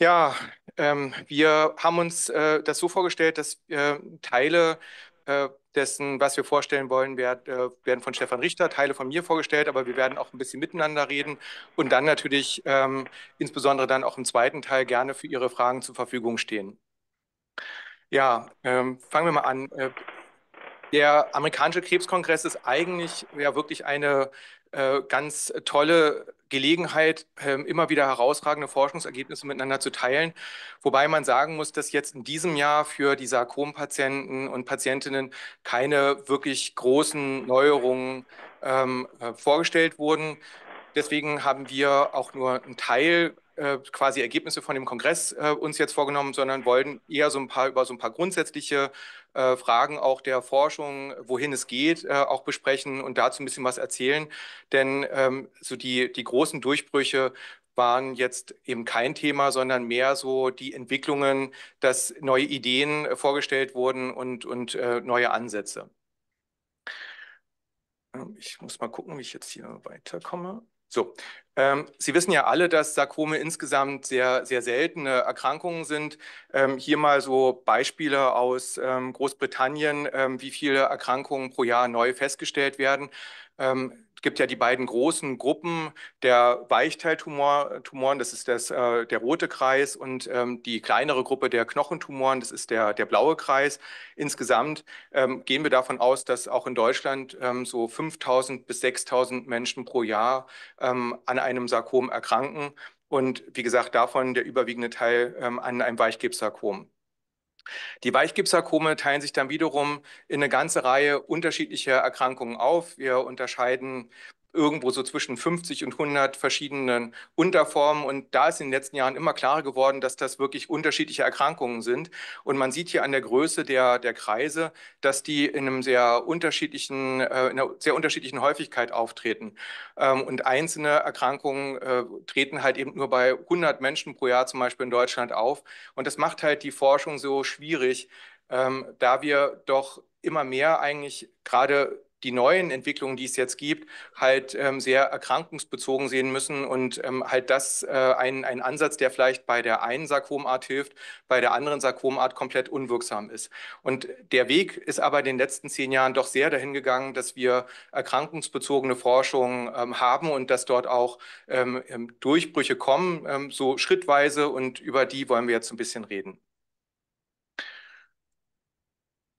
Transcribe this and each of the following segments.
Ja, ähm, wir haben uns äh, das so vorgestellt, dass äh, Teile äh, dessen, was wir vorstellen wollen, werd, äh, werden von Stefan Richter, Teile von mir vorgestellt, aber wir werden auch ein bisschen miteinander reden und dann natürlich ähm, insbesondere dann auch im zweiten Teil gerne für Ihre Fragen zur Verfügung stehen. Ja, ähm, fangen wir mal an. Äh, der amerikanische Krebskongress ist eigentlich ja wirklich eine äh, ganz tolle Gelegenheit, ähm, immer wieder herausragende Forschungsergebnisse miteinander zu teilen. Wobei man sagen muss, dass jetzt in diesem Jahr für die Sarkompatienten und Patientinnen keine wirklich großen Neuerungen ähm, äh, vorgestellt wurden. Deswegen haben wir auch nur einen Teil äh, quasi Ergebnisse von dem Kongress äh, uns jetzt vorgenommen, sondern wollen eher so ein paar über so ein paar grundsätzliche äh, Fragen auch der Forschung, wohin es geht, äh, auch besprechen und dazu ein bisschen was erzählen. Denn ähm, so die, die großen Durchbrüche waren jetzt eben kein Thema, sondern mehr so die Entwicklungen, dass neue Ideen äh, vorgestellt wurden und, und neue Ansätze. Ähm, ich muss mal gucken, wie ich jetzt hier weiterkomme. So, ähm, Sie wissen ja alle, dass Sarkome insgesamt sehr, sehr seltene Erkrankungen sind. Ähm, hier mal so Beispiele aus ähm, Großbritannien, wie viele Erkrankungen pro Jahr neu festgestellt werden es gibt ja die beiden großen Gruppen der Weichteiltumoren, das ist das, äh, der rote Kreis, und ähm, die kleinere Gruppe der Knochentumoren, das ist der, der blaue Kreis. Insgesamt ähm, gehen wir davon aus, dass auch in Deutschland ähm, so 5000 bis 6000 Menschen pro Jahr ähm, an einem Sarkom erkranken. Und wie gesagt, davon der überwiegende Teil ähm, an einem Weichkrebssarkom. Die Weichgipsarkome teilen sich dann wiederum in eine ganze Reihe unterschiedlicher Erkrankungen auf. Wir unterscheiden irgendwo so zwischen 50 und 100 verschiedenen Unterformen. Und da ist in den letzten Jahren immer klarer geworden, dass das wirklich unterschiedliche Erkrankungen sind. Und man sieht hier an der Größe der, der Kreise, dass die in, einem sehr unterschiedlichen, äh, in einer sehr unterschiedlichen Häufigkeit auftreten. Ähm, und einzelne Erkrankungen äh, treten halt eben nur bei 100 Menschen pro Jahr zum Beispiel in Deutschland auf. Und das macht halt die Forschung so schwierig, ähm, da wir doch immer mehr eigentlich gerade die neuen Entwicklungen, die es jetzt gibt, halt ähm, sehr erkrankungsbezogen sehen müssen und ähm, halt das äh, ein, ein Ansatz, der vielleicht bei der einen Sarkomart hilft, bei der anderen Sarkomart komplett unwirksam ist. Und der Weg ist aber in den letzten zehn Jahren doch sehr dahin gegangen, dass wir erkrankungsbezogene Forschung ähm, haben und dass dort auch ähm, ähm, Durchbrüche kommen, ähm, so schrittweise und über die wollen wir jetzt ein bisschen reden.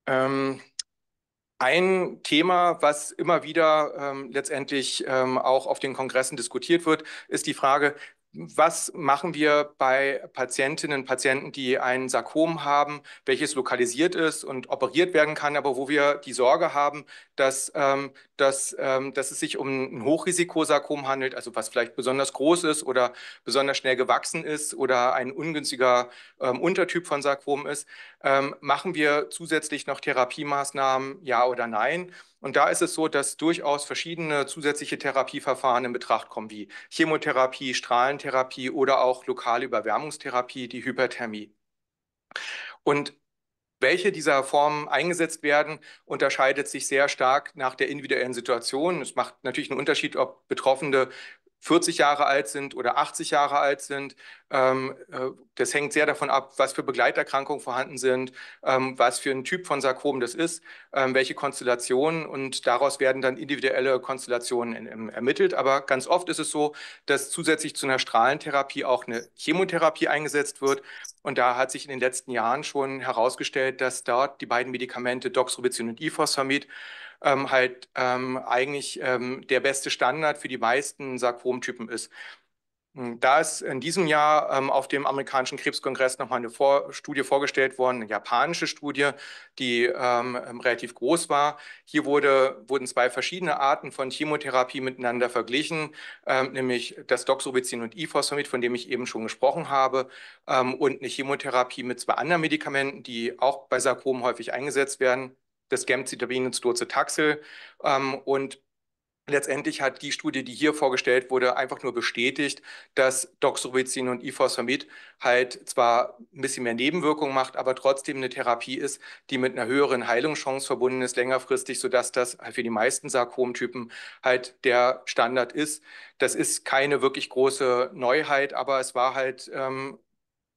Ähm, ein Thema, was immer wieder ähm, letztendlich ähm, auch auf den Kongressen diskutiert wird, ist die Frage, was machen wir bei Patientinnen und Patienten, die ein Sarkom haben, welches lokalisiert ist und operiert werden kann, aber wo wir die Sorge haben, dass, ähm, dass, ähm, dass es sich um ein Hochrisikosarkom handelt, also was vielleicht besonders groß ist oder besonders schnell gewachsen ist oder ein ungünstiger ähm, Untertyp von Sarkom ist, ähm, machen wir zusätzlich noch Therapiemaßnahmen, ja oder nein? Und da ist es so, dass durchaus verschiedene zusätzliche Therapieverfahren in Betracht kommen, wie Chemotherapie, Strahlentherapie oder auch lokale Überwärmungstherapie, die Hyperthermie. Und welche dieser Formen eingesetzt werden, unterscheidet sich sehr stark nach der individuellen Situation. Es macht natürlich einen Unterschied, ob Betroffene 40 Jahre alt sind oder 80 Jahre alt sind. Ähm, äh, das hängt sehr davon ab, was für Begleiterkrankungen vorhanden sind, ähm, was für ein Typ von Sarkom das ist, ähm, welche Konstellationen und daraus werden dann individuelle Konstellationen ermittelt. Aber ganz oft ist es so, dass zusätzlich zu einer Strahlentherapie auch eine Chemotherapie eingesetzt wird. Und da hat sich in den letzten Jahren schon herausgestellt, dass dort die beiden Medikamente Doxrobicin und Iphosphamid ähm, halt ähm, eigentlich ähm, der beste Standard für die meisten Sarkomtypen ist. Hm, da ist in diesem Jahr ähm, auf dem amerikanischen Krebskongress nochmal eine Vor Studie vorgestellt worden, eine japanische Studie, die ähm, relativ groß war. Hier wurde, wurden zwei verschiedene Arten von Chemotherapie miteinander verglichen, ähm, nämlich das Doxorubicin und Iphosphamid, von dem ich eben schon gesprochen habe, ähm, und eine Chemotherapie mit zwei anderen Medikamenten, die auch bei Sarkomen häufig eingesetzt werden, des Gemcitabin-Docetaxel. Ähm, und letztendlich hat die Studie, die hier vorgestellt wurde, einfach nur bestätigt, dass Doxorubicin und Iphosphamid halt zwar ein bisschen mehr Nebenwirkungen macht, aber trotzdem eine Therapie ist, die mit einer höheren Heilungschance verbunden ist, längerfristig, sodass das halt für die meisten Sarkomtypen halt der Standard ist. Das ist keine wirklich große Neuheit, aber es war halt ähm,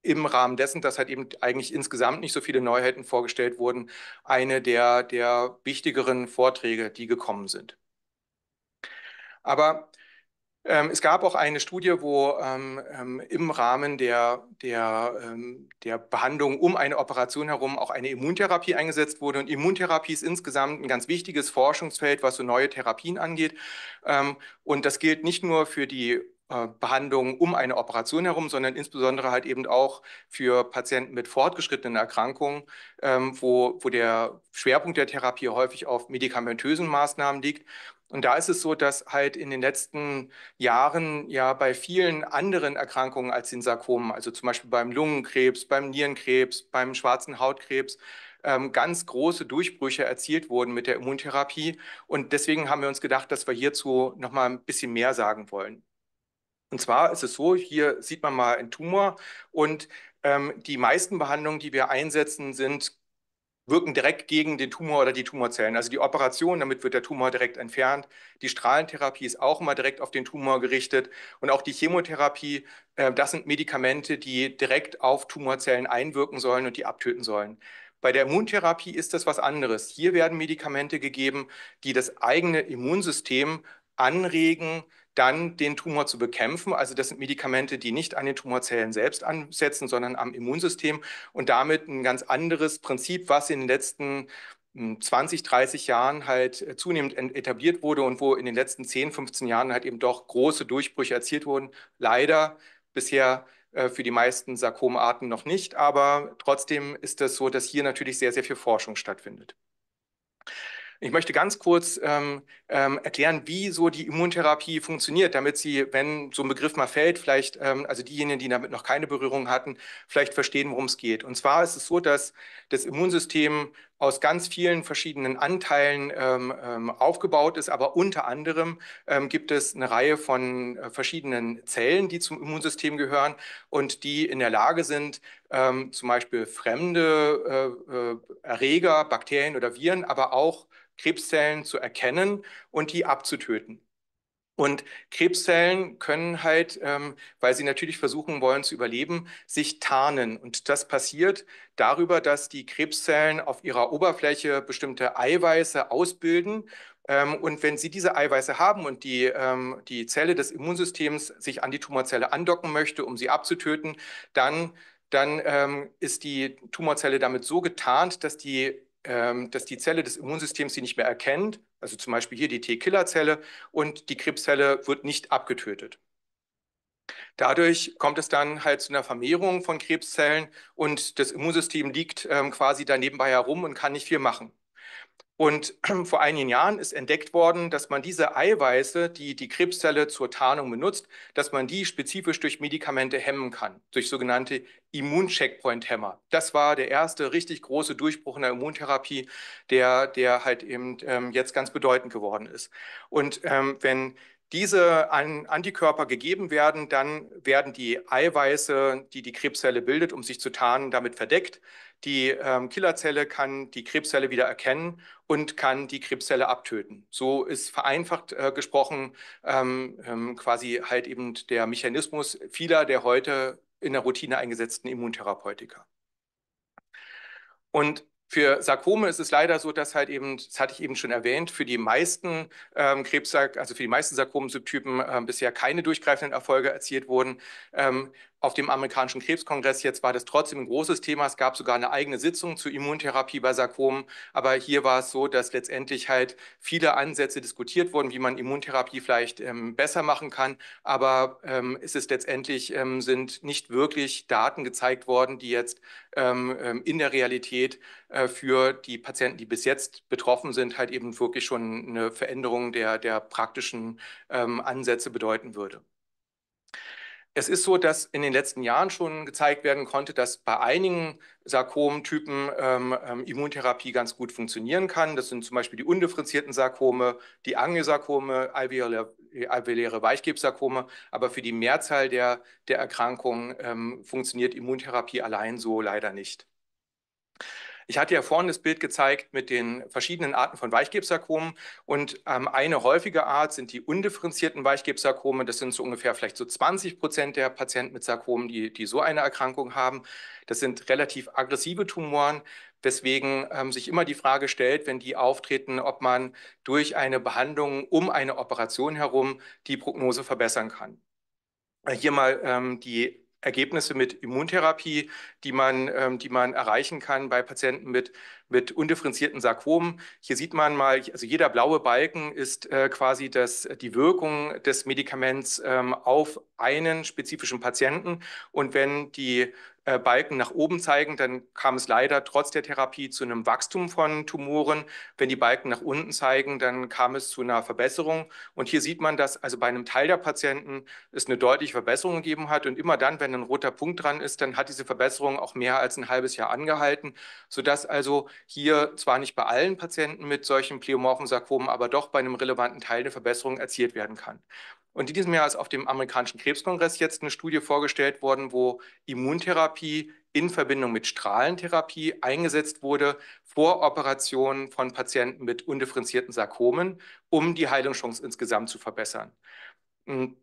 im Rahmen dessen, dass halt eben eigentlich insgesamt nicht so viele Neuheiten vorgestellt wurden, eine der, der wichtigeren Vorträge, die gekommen sind. Aber ähm, es gab auch eine Studie, wo ähm, ähm im Rahmen der, der, ähm, der Behandlung um eine Operation herum auch eine Immuntherapie eingesetzt wurde. Und Immuntherapie ist insgesamt ein ganz wichtiges Forschungsfeld, was so neue Therapien angeht. Ähm, und das gilt nicht nur für die äh, Behandlungen um eine Operation herum, sondern insbesondere halt eben auch für Patienten mit fortgeschrittenen Erkrankungen, ähm, wo, wo der Schwerpunkt der Therapie häufig auf medikamentösen Maßnahmen liegt. Und da ist es so, dass halt in den letzten Jahren ja bei vielen anderen Erkrankungen als den Sarkomen, also zum Beispiel beim Lungenkrebs, beim Nierenkrebs, beim schwarzen Hautkrebs, ähm, ganz große Durchbrüche erzielt wurden mit der Immuntherapie. Und deswegen haben wir uns gedacht, dass wir hierzu noch mal ein bisschen mehr sagen wollen. Und zwar ist es so, hier sieht man mal einen Tumor und ähm, die meisten Behandlungen, die wir einsetzen, sind wirken direkt gegen den Tumor oder die Tumorzellen. Also die Operation, damit wird der Tumor direkt entfernt. Die Strahlentherapie ist auch immer direkt auf den Tumor gerichtet. Und auch die Chemotherapie, äh, das sind Medikamente, die direkt auf Tumorzellen einwirken sollen und die abtöten sollen. Bei der Immuntherapie ist das was anderes. Hier werden Medikamente gegeben, die das eigene Immunsystem anregen, dann den Tumor zu bekämpfen. Also das sind Medikamente, die nicht an den Tumorzellen selbst ansetzen, sondern am Immunsystem und damit ein ganz anderes Prinzip, was in den letzten 20, hm, 30 Jahren halt äh, zunehmend etabliert wurde und wo in den letzten 10, 15 Jahren halt eben doch große Durchbrüche erzielt wurden. Leider bisher äh, für die meisten Sarkomarten noch nicht, aber trotzdem ist es das so, dass hier natürlich sehr, sehr viel Forschung stattfindet. Ich möchte ganz kurz ähm, ähm, erklären, wie so die Immuntherapie funktioniert, damit Sie, wenn so ein Begriff mal fällt, vielleicht, ähm, also diejenigen, die damit noch keine Berührung hatten, vielleicht verstehen, worum es geht. Und zwar ist es so, dass das Immunsystem aus ganz vielen verschiedenen Anteilen ähm, ähm, aufgebaut ist, aber unter anderem ähm, gibt es eine Reihe von äh, verschiedenen Zellen, die zum Immunsystem gehören und die in der Lage sind, ähm, zum Beispiel fremde äh, äh, Erreger, Bakterien oder Viren, aber auch Krebszellen zu erkennen und die abzutöten. Und Krebszellen können halt, ähm, weil sie natürlich versuchen wollen zu überleben, sich tarnen. Und das passiert darüber, dass die Krebszellen auf ihrer Oberfläche bestimmte Eiweiße ausbilden. Ähm, und wenn sie diese Eiweiße haben und die, ähm, die Zelle des Immunsystems sich an die Tumorzelle andocken möchte, um sie abzutöten, dann dann ähm, ist die Tumorzelle damit so getarnt, dass die ähm, dass die Zelle des Immunsystems sie nicht mehr erkennt, also zum Beispiel hier die T-Killer-Zelle, und die Krebszelle wird nicht abgetötet. Dadurch kommt es dann halt zu einer Vermehrung von Krebszellen und das Immunsystem liegt ähm, quasi danebenbei herum und kann nicht viel machen. Und vor einigen Jahren ist entdeckt worden, dass man diese Eiweiße, die die Krebszelle zur Tarnung benutzt, dass man die spezifisch durch Medikamente hemmen kann, durch sogenannte Immuncheckpoint-Hämmer. Das war der erste richtig große Durchbruch in der Immuntherapie, der, der halt eben ähm, jetzt ganz bedeutend geworden ist. Und ähm, wenn diese an Antikörper gegeben werden, dann werden die Eiweiße, die die Krebszelle bildet, um sich zu tarnen, damit verdeckt. Die ähm, Killerzelle kann die Krebszelle wieder erkennen und kann die Krebszelle abtöten. So ist vereinfacht äh, gesprochen ähm, ähm, quasi halt eben der Mechanismus vieler der heute in der Routine eingesetzten Immuntherapeutika. Und für Sarkome ist es leider so, dass halt eben, das hatte ich eben schon erwähnt, für die meisten ähm, Krebs, also für die meisten Sarkomensubtypen äh, bisher keine durchgreifenden Erfolge erzielt wurden. Ähm, auf dem amerikanischen Krebskongress jetzt war das trotzdem ein großes Thema. Es gab sogar eine eigene Sitzung zur Immuntherapie bei Sarkomen. Aber hier war es so, dass letztendlich halt viele Ansätze diskutiert wurden, wie man Immuntherapie vielleicht ähm, besser machen kann. Aber ähm, es ist letztendlich ähm, sind nicht wirklich Daten gezeigt worden, die jetzt ähm, ähm, in der Realität äh, für die Patienten, die bis jetzt betroffen sind, halt eben wirklich schon eine Veränderung der, der praktischen ähm, Ansätze bedeuten würde. Es ist so, dass in den letzten Jahren schon gezeigt werden konnte, dass bei einigen Sarkomtypen ähm, ähm Immuntherapie ganz gut funktionieren kann. Das sind zum Beispiel die undifferenzierten Sarkome, die Angiosarkome, alveoläre, äh, Weichgebsarkome. Aber für die Mehrzahl der, der Erkrankungen ähm, funktioniert Immuntherapie allein so leider nicht. Ich hatte ja vorhin das Bild gezeigt mit den verschiedenen Arten von Weichgebsarkomen und ähm, eine häufige Art sind die undifferenzierten Weichgewebssarkome. Das sind so ungefähr vielleicht so 20 Prozent der Patienten mit Sarkomen, die, die so eine Erkrankung haben. Das sind relativ aggressive Tumoren, weswegen ähm, sich immer die Frage stellt, wenn die auftreten, ob man durch eine Behandlung um eine Operation herum die Prognose verbessern kann. Äh, hier mal ähm, die Ergebnisse mit Immuntherapie, die man, ähm, die man erreichen kann bei Patienten mit mit undifferenzierten Sarkomen. Hier sieht man mal, also jeder blaue Balken ist äh, quasi das, die Wirkung des Medikaments ähm, auf einen spezifischen Patienten. Und wenn die äh, Balken nach oben zeigen, dann kam es leider trotz der Therapie zu einem Wachstum von Tumoren. Wenn die Balken nach unten zeigen, dann kam es zu einer Verbesserung. Und hier sieht man, dass also bei einem Teil der Patienten es eine deutliche Verbesserung gegeben hat. Und immer dann, wenn ein roter Punkt dran ist, dann hat diese Verbesserung auch mehr als ein halbes Jahr angehalten, sodass also hier zwar nicht bei allen Patienten mit solchen pleomorphen Sarkomen, aber doch bei einem relevanten Teil der Verbesserung erzielt werden kann. Und in diesem Jahr ist auf dem amerikanischen Krebskongress jetzt eine Studie vorgestellt worden, wo Immuntherapie in Verbindung mit Strahlentherapie eingesetzt wurde vor Operationen von Patienten mit undifferenzierten Sarkomen, um die Heilungschance insgesamt zu verbessern. Hm,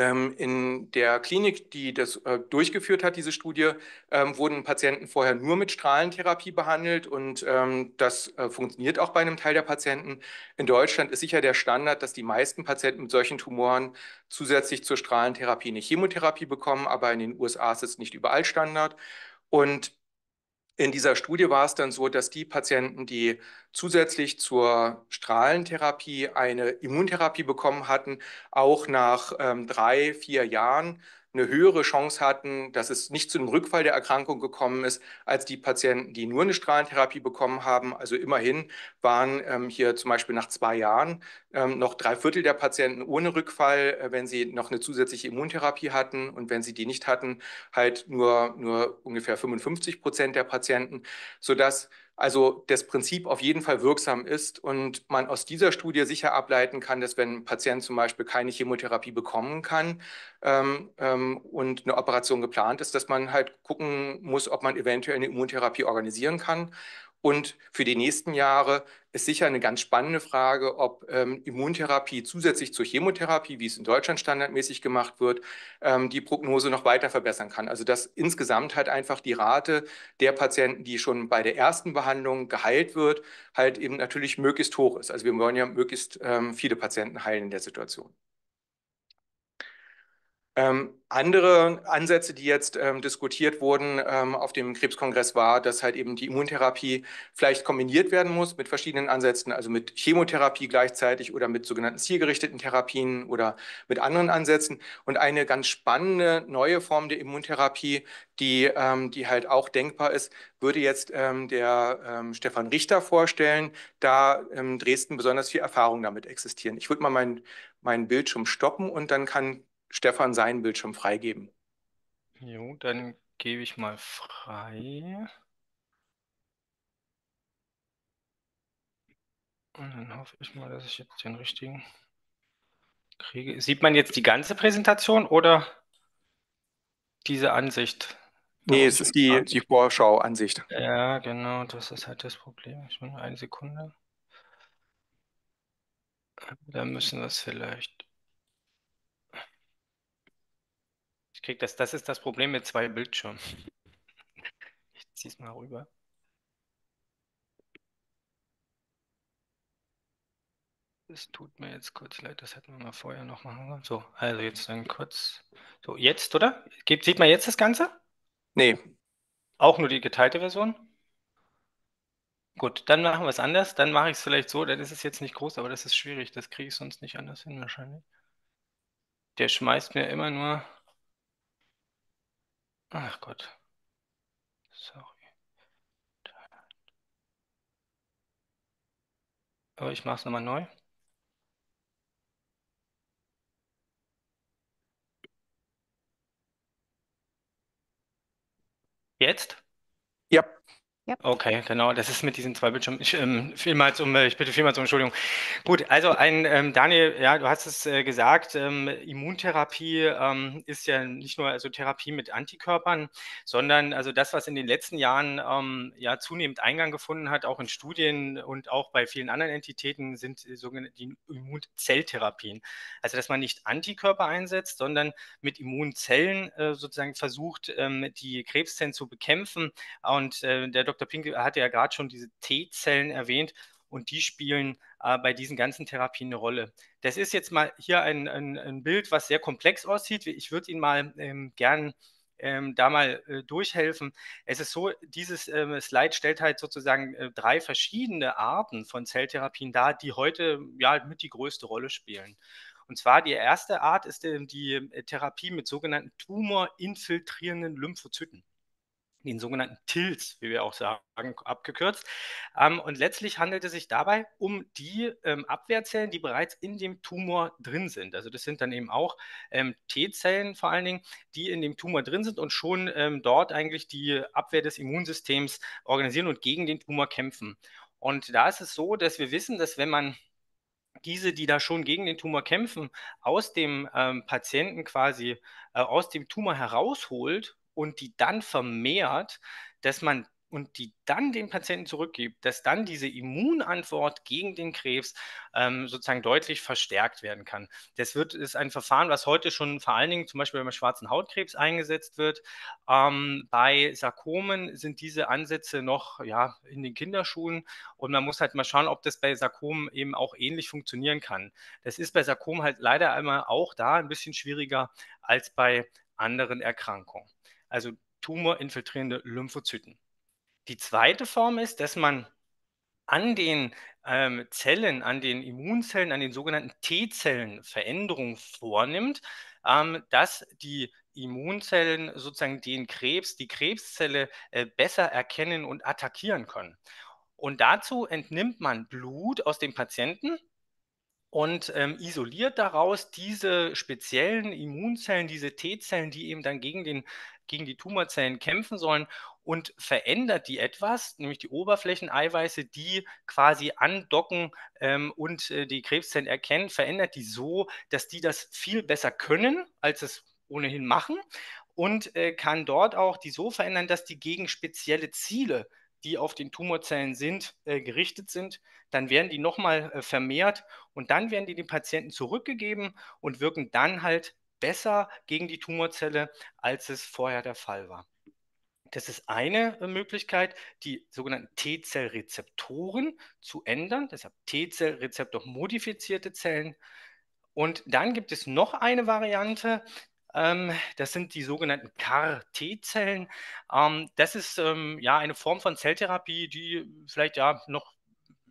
ähm, in der Klinik, die das äh, durchgeführt hat, diese Studie, ähm, wurden Patienten vorher nur mit Strahlentherapie behandelt und ähm, das äh, funktioniert auch bei einem Teil der Patienten. In Deutschland ist sicher der Standard, dass die meisten Patienten mit solchen Tumoren zusätzlich zur Strahlentherapie eine Chemotherapie bekommen, aber in den USA ist es nicht überall Standard. Und in dieser Studie war es dann so, dass die Patienten, die zusätzlich zur Strahlentherapie eine Immuntherapie bekommen hatten, auch nach ähm, drei, vier Jahren eine höhere Chance hatten, dass es nicht zu einem Rückfall der Erkrankung gekommen ist, als die Patienten, die nur eine Strahlentherapie bekommen haben. Also immerhin waren ähm, hier zum Beispiel nach zwei Jahren ähm, noch drei Viertel der Patienten ohne Rückfall, äh, wenn sie noch eine zusätzliche Immuntherapie hatten und wenn sie die nicht hatten, halt nur, nur ungefähr 55 Prozent der Patienten, sodass also das Prinzip auf jeden Fall wirksam ist und man aus dieser Studie sicher ableiten kann, dass wenn ein Patient zum Beispiel keine Chemotherapie bekommen kann ähm, ähm, und eine Operation geplant ist, dass man halt gucken muss, ob man eventuell eine Immuntherapie organisieren kann und für die nächsten Jahre ist sicher eine ganz spannende Frage, ob ähm, Immuntherapie zusätzlich zur Chemotherapie, wie es in Deutschland standardmäßig gemacht wird, ähm, die Prognose noch weiter verbessern kann. Also dass insgesamt halt einfach die Rate der Patienten, die schon bei der ersten Behandlung geheilt wird, halt eben natürlich möglichst hoch ist. Also wir wollen ja möglichst ähm, viele Patienten heilen in der Situation. Ähm, andere Ansätze, die jetzt ähm, diskutiert wurden ähm, auf dem Krebskongress, war, dass halt eben die Immuntherapie vielleicht kombiniert werden muss mit verschiedenen Ansätzen, also mit Chemotherapie gleichzeitig oder mit sogenannten zielgerichteten Therapien oder mit anderen Ansätzen. Und eine ganz spannende neue Form der Immuntherapie, die, ähm, die halt auch denkbar ist, würde jetzt ähm, der ähm, Stefan Richter vorstellen, da in Dresden besonders viel Erfahrung damit existieren. Ich würde mal meinen mein Bildschirm stoppen und dann kann Stefan seinen Bildschirm freigeben. Jo, dann gebe ich mal frei. Und dann hoffe ich mal, dass ich jetzt den richtigen kriege. Sieht man jetzt die ganze Präsentation oder diese Ansicht? Nee, es ist die, die Vorschau-Ansicht. Ja, genau, das ist halt das Problem. Ich meine, eine Sekunde. Da müssen wir es vielleicht Ich krieg das, das ist das Problem mit zwei Bildschirmen. Ich zieh's mal rüber. Es tut mir jetzt kurz leid, das hätten wir mal vorher noch machen sollen. So, also jetzt dann kurz. So, jetzt, oder? Gibt, sieht man jetzt das Ganze? Nee. Auch nur die geteilte Version? Gut, dann machen wir es anders. Dann mache ich es vielleicht so, dann ist es jetzt nicht groß, aber das ist schwierig. Das kriege ich sonst nicht anders hin wahrscheinlich. Der schmeißt mir immer nur Ach Gott. Sorry. Aber ich mache es nochmal neu. Jetzt? Ja. Ja. Okay, genau. Das ist mit diesen zwei Bildschirmen. Ich, ähm, vielmals um, äh, ich bitte vielmals um Entschuldigung. Gut, also ein ähm, Daniel, ja, du hast es äh, gesagt, ähm, Immuntherapie ähm, ist ja nicht nur also Therapie mit Antikörpern, sondern also das, was in den letzten Jahren ähm, ja zunehmend Eingang gefunden hat, auch in Studien und auch bei vielen anderen Entitäten sind äh, sogenannte Immunzelltherapien. Also dass man nicht Antikörper einsetzt, sondern mit Immunzellen äh, sozusagen versucht, ähm, die Krebszellen zu bekämpfen. Und äh, der Dr. Dr. Pinkel hatte ja gerade schon diese T-Zellen erwähnt und die spielen äh, bei diesen ganzen Therapien eine Rolle. Das ist jetzt mal hier ein, ein, ein Bild, was sehr komplex aussieht. Ich würde Ihnen mal ähm, gern ähm, da mal äh, durchhelfen. Es ist so, dieses ähm, Slide stellt halt sozusagen äh, drei verschiedene Arten von Zelltherapien dar, die heute ja mit die größte Rolle spielen. Und zwar die erste Art ist ähm, die äh, Therapie mit sogenannten tumorinfiltrierenden Lymphozyten den sogenannten TILs, wie wir auch sagen, abgekürzt. Ähm, und letztlich handelt es sich dabei um die ähm, Abwehrzellen, die bereits in dem Tumor drin sind. Also das sind dann eben auch ähm, T-Zellen vor allen Dingen, die in dem Tumor drin sind und schon ähm, dort eigentlich die Abwehr des Immunsystems organisieren und gegen den Tumor kämpfen. Und da ist es so, dass wir wissen, dass wenn man diese, die da schon gegen den Tumor kämpfen, aus dem ähm, Patienten quasi äh, aus dem Tumor herausholt und die dann vermehrt, dass man und die dann den Patienten zurückgibt, dass dann diese Immunantwort gegen den Krebs ähm, sozusagen deutlich verstärkt werden kann. Das wird, ist ein Verfahren, was heute schon vor allen Dingen zum Beispiel beim schwarzen Hautkrebs eingesetzt wird. Ähm, bei Sarkomen sind diese Ansätze noch ja, in den Kinderschuhen und man muss halt mal schauen, ob das bei Sarkomen eben auch ähnlich funktionieren kann. Das ist bei Sarkomen halt leider einmal auch da ein bisschen schwieriger als bei anderen Erkrankungen also tumorinfiltrierende Lymphozyten. Die zweite Form ist, dass man an den ähm, Zellen, an den Immunzellen, an den sogenannten T-Zellen Veränderungen vornimmt, ähm, dass die Immunzellen sozusagen den Krebs, die Krebszelle äh, besser erkennen und attackieren können. Und dazu entnimmt man Blut aus dem Patienten und ähm, isoliert daraus diese speziellen Immunzellen, diese T-Zellen, die eben dann gegen den gegen die Tumorzellen kämpfen sollen und verändert die etwas, nämlich die Oberflächeneiweiße, die quasi andocken ähm, und äh, die Krebszellen erkennen, verändert die so, dass die das viel besser können, als es ohnehin machen und äh, kann dort auch die so verändern, dass die gegen spezielle Ziele die auf den Tumorzellen sind, äh, gerichtet sind, dann werden die nochmal äh, vermehrt und dann werden die den Patienten zurückgegeben und wirken dann halt besser gegen die Tumorzelle, als es vorher der Fall war. Das ist eine äh, Möglichkeit, die sogenannten T-Zellrezeptoren zu ändern, deshalb T-Zellrezeptor modifizierte Zellen. Und dann gibt es noch eine Variante, ähm, das sind die sogenannten CAR-T-Zellen. Ähm, das ist ähm, ja eine Form von Zelltherapie, die vielleicht ja noch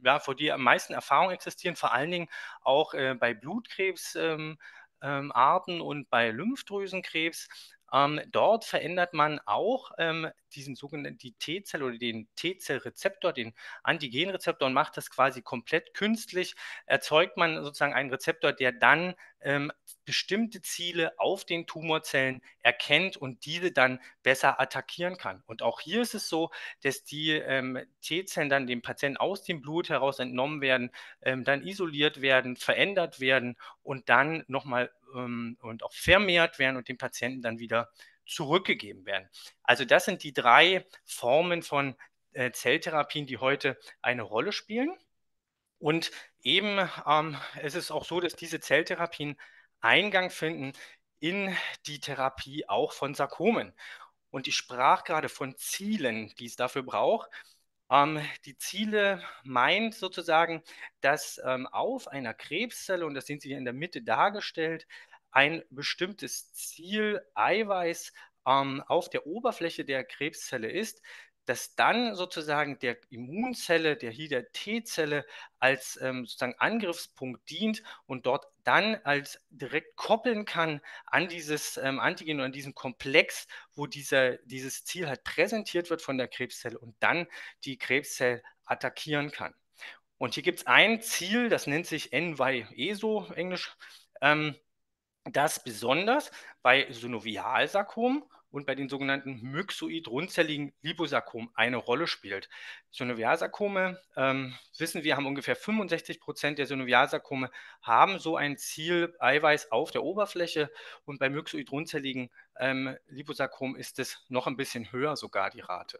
ja, vor dir am meisten Erfahrung existieren, vor allen Dingen auch äh, bei Blutkrebs. Ähm, ähm, Arten und bei Lymphdrüsenkrebs. Ähm, dort verändert man auch ähm, diesen sogenannten die T-Zelle oder den t zell rezeptor den Antigenrezeptor und macht das quasi komplett künstlich, erzeugt man sozusagen einen Rezeptor, der dann ähm, bestimmte Ziele auf den Tumorzellen erkennt und diese dann besser attackieren kann. Und auch hier ist es so, dass die ähm, T-Zellen dann dem Patienten aus dem Blut heraus entnommen werden, ähm, dann isoliert werden, verändert werden und dann nochmal ähm, und auch vermehrt werden und dem Patienten dann wieder zurückgegeben werden. Also das sind die drei Formen von äh, Zelltherapien, die heute eine Rolle spielen. Und eben ähm, es ist auch so, dass diese Zelltherapien Eingang finden in die Therapie auch von Sarkomen. Und ich sprach gerade von Zielen, die es dafür braucht. Ähm, die Ziele meint sozusagen, dass ähm, auf einer Krebszelle, und das sehen Sie hier in der Mitte dargestellt, ein bestimmtes Ziel Eiweiß ähm, auf der Oberfläche der Krebszelle ist, dass dann sozusagen der Immunzelle, der hier der T-Zelle als ähm, sozusagen Angriffspunkt dient und dort dann als direkt koppeln kann an dieses ähm, Antigen oder an diesem Komplex, wo dieser, dieses Ziel halt präsentiert wird von der Krebszelle und dann die Krebszelle attackieren kann. Und hier gibt es ein Ziel, das nennt sich NY-ESO, Englisch. Ähm, das besonders bei Synovialsarkom und bei den sogenannten myxoid-runzelligen Liposarkom eine Rolle spielt. Synovialsarkome, ähm, wissen wir, haben ungefähr 65 Prozent der Synovialsarkome haben so ein Ziel Eiweiß auf der Oberfläche und bei myxoid-runzelligen ähm, Liposarkom ist es noch ein bisschen höher sogar die Rate.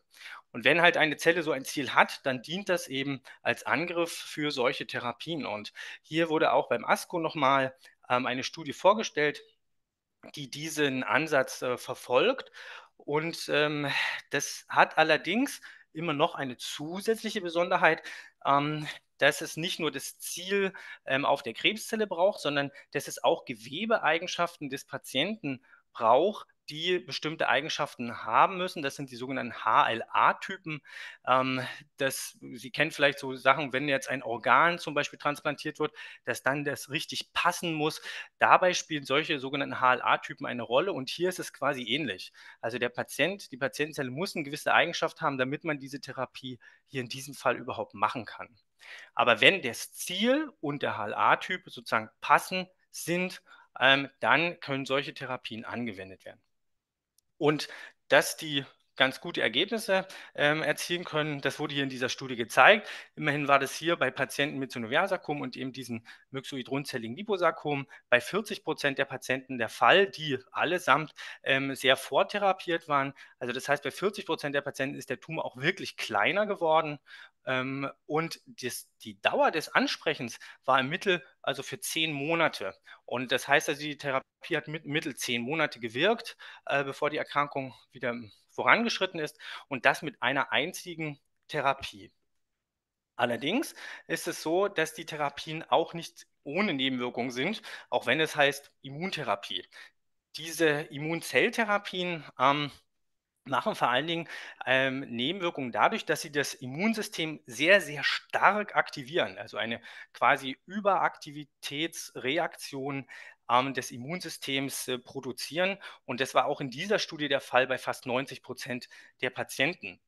Und wenn halt eine Zelle so ein Ziel hat, dann dient das eben als Angriff für solche Therapien. Und hier wurde auch beim ASCO nochmal ähm, eine Studie vorgestellt, die diesen Ansatz äh, verfolgt. Und ähm, das hat allerdings immer noch eine zusätzliche Besonderheit, ähm, dass es nicht nur das Ziel auf der Krebszelle braucht, sondern dass es auch Gewebeeigenschaften des Patienten braucht braucht, die bestimmte Eigenschaften haben müssen. Das sind die sogenannten HLA-Typen. Ähm, Sie kennen vielleicht so Sachen, wenn jetzt ein Organ zum Beispiel transplantiert wird, dass dann das richtig passen muss. Dabei spielen solche sogenannten HLA-Typen eine Rolle und hier ist es quasi ähnlich. Also der Patient, die Patientenzelle muss eine gewisse Eigenschaft haben, damit man diese Therapie hier in diesem Fall überhaupt machen kann. Aber wenn das Ziel und der HLA-Typ sozusagen passen sind, ähm, dann können solche Therapien angewendet werden. Und dass die ganz gute Ergebnisse ähm, erzielen können. Das wurde hier in dieser Studie gezeigt. Immerhin war das hier bei Patienten mit Synovialsarkom und eben diesen myxoid-runzelligen Liposarkom bei 40 Prozent der Patienten der Fall, die allesamt ähm, sehr vortherapiert waren. Also das heißt, bei 40 Prozent der Patienten ist der Tumor auch wirklich kleiner geworden ähm, und das, die Dauer des Ansprechens war im Mittel also für zehn Monate. Und das heißt also, die Therapie hat mit Mittel zehn Monate gewirkt, äh, bevor die Erkrankung wieder vorangeschritten ist und das mit einer einzigen Therapie. Allerdings ist es so, dass die Therapien auch nicht ohne Nebenwirkungen sind, auch wenn es heißt Immuntherapie. Diese Immunzelltherapien ähm, machen vor allen Dingen ähm, Nebenwirkungen dadurch, dass sie das Immunsystem sehr, sehr stark aktivieren, also eine quasi Überaktivitätsreaktion ähm, des Immunsystems äh, produzieren. Und das war auch in dieser Studie der Fall bei fast 90 Prozent der Patienten.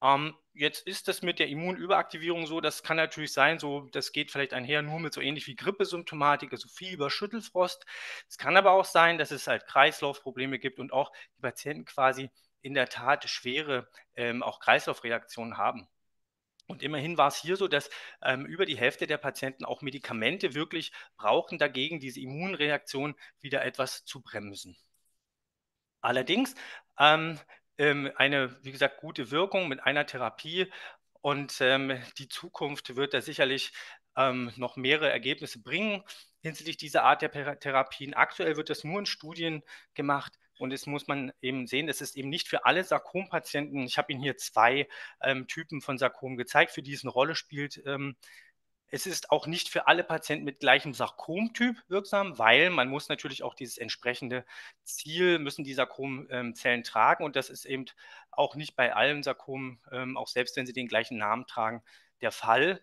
Ähm, jetzt ist das mit der Immunüberaktivierung so, das kann natürlich sein, so das geht vielleicht einher nur mit so ähnlich wie Grippesymptomatik, also Fieber, Schüttelfrost. Es kann aber auch sein, dass es halt Kreislaufprobleme gibt und auch die Patienten quasi in der Tat schwere ähm, auch Kreislaufreaktionen haben. Und immerhin war es hier so, dass ähm, über die Hälfte der Patienten auch Medikamente wirklich brauchen, dagegen diese Immunreaktion wieder etwas zu bremsen. Allerdings ähm, ähm eine, wie gesagt, gute Wirkung mit einer Therapie und ähm, die Zukunft wird da sicherlich ähm, noch mehrere Ergebnisse bringen hinsichtlich dieser Art der Therapien. Aktuell wird das nur in Studien gemacht, und das muss man eben sehen, es ist eben nicht für alle Sarkom-Patienten. Ich habe Ihnen hier zwei ähm, Typen von Sarkom gezeigt, für die es eine Rolle spielt. Ähm, es ist auch nicht für alle Patienten mit gleichem Sarkomtyp wirksam, weil man muss natürlich auch dieses entsprechende Ziel, müssen die Sarkomzellen ähm, tragen. Und das ist eben auch nicht bei allen Sarkomen, ähm, auch selbst wenn sie den gleichen Namen tragen, der Fall.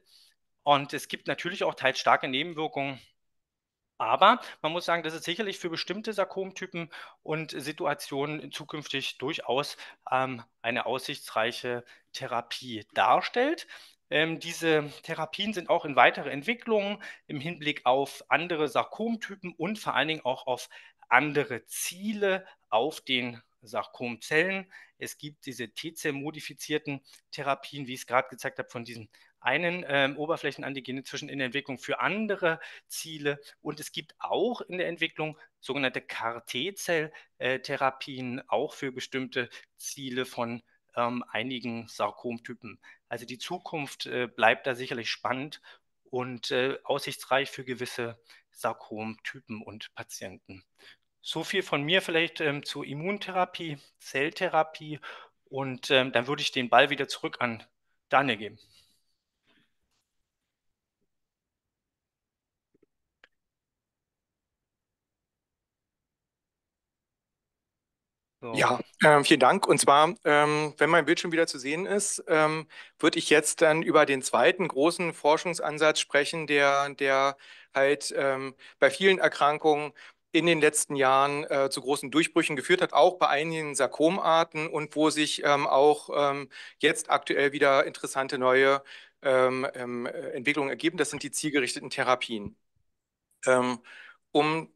Und es gibt natürlich auch teils starke Nebenwirkungen aber man muss sagen, dass es sicherlich für bestimmte Sarkomtypen und Situationen zukünftig durchaus ähm, eine aussichtsreiche Therapie darstellt. Ähm, diese Therapien sind auch in weitere Entwicklungen im Hinblick auf andere Sarkomtypen und vor allen Dingen auch auf andere Ziele auf den Sarkomzellen. Es gibt diese T-Zell-modifizierten Therapien, wie ich es gerade gezeigt habe, von diesen einen ähm, Oberflächenantigene zwischen in der Entwicklung für andere Ziele und es gibt auch in der Entwicklung sogenannte CAR-T-Zell-Therapien, auch für bestimmte Ziele von ähm, einigen Sarkomtypen. Also die Zukunft äh, bleibt da sicherlich spannend und äh, aussichtsreich für gewisse Sarkomtypen und Patienten. So viel von mir vielleicht ähm, zur Immuntherapie, Zelltherapie und ähm, dann würde ich den Ball wieder zurück an Daniel geben. Ja, äh, vielen Dank. Und zwar, ähm, wenn mein Bildschirm wieder zu sehen ist, ähm, würde ich jetzt dann über den zweiten großen Forschungsansatz sprechen, der, der halt ähm, bei vielen Erkrankungen in den letzten Jahren äh, zu großen Durchbrüchen geführt hat, auch bei einigen Sarkomarten und wo sich ähm, auch ähm, jetzt aktuell wieder interessante neue ähm, Entwicklungen ergeben. Das sind die zielgerichteten Therapien. um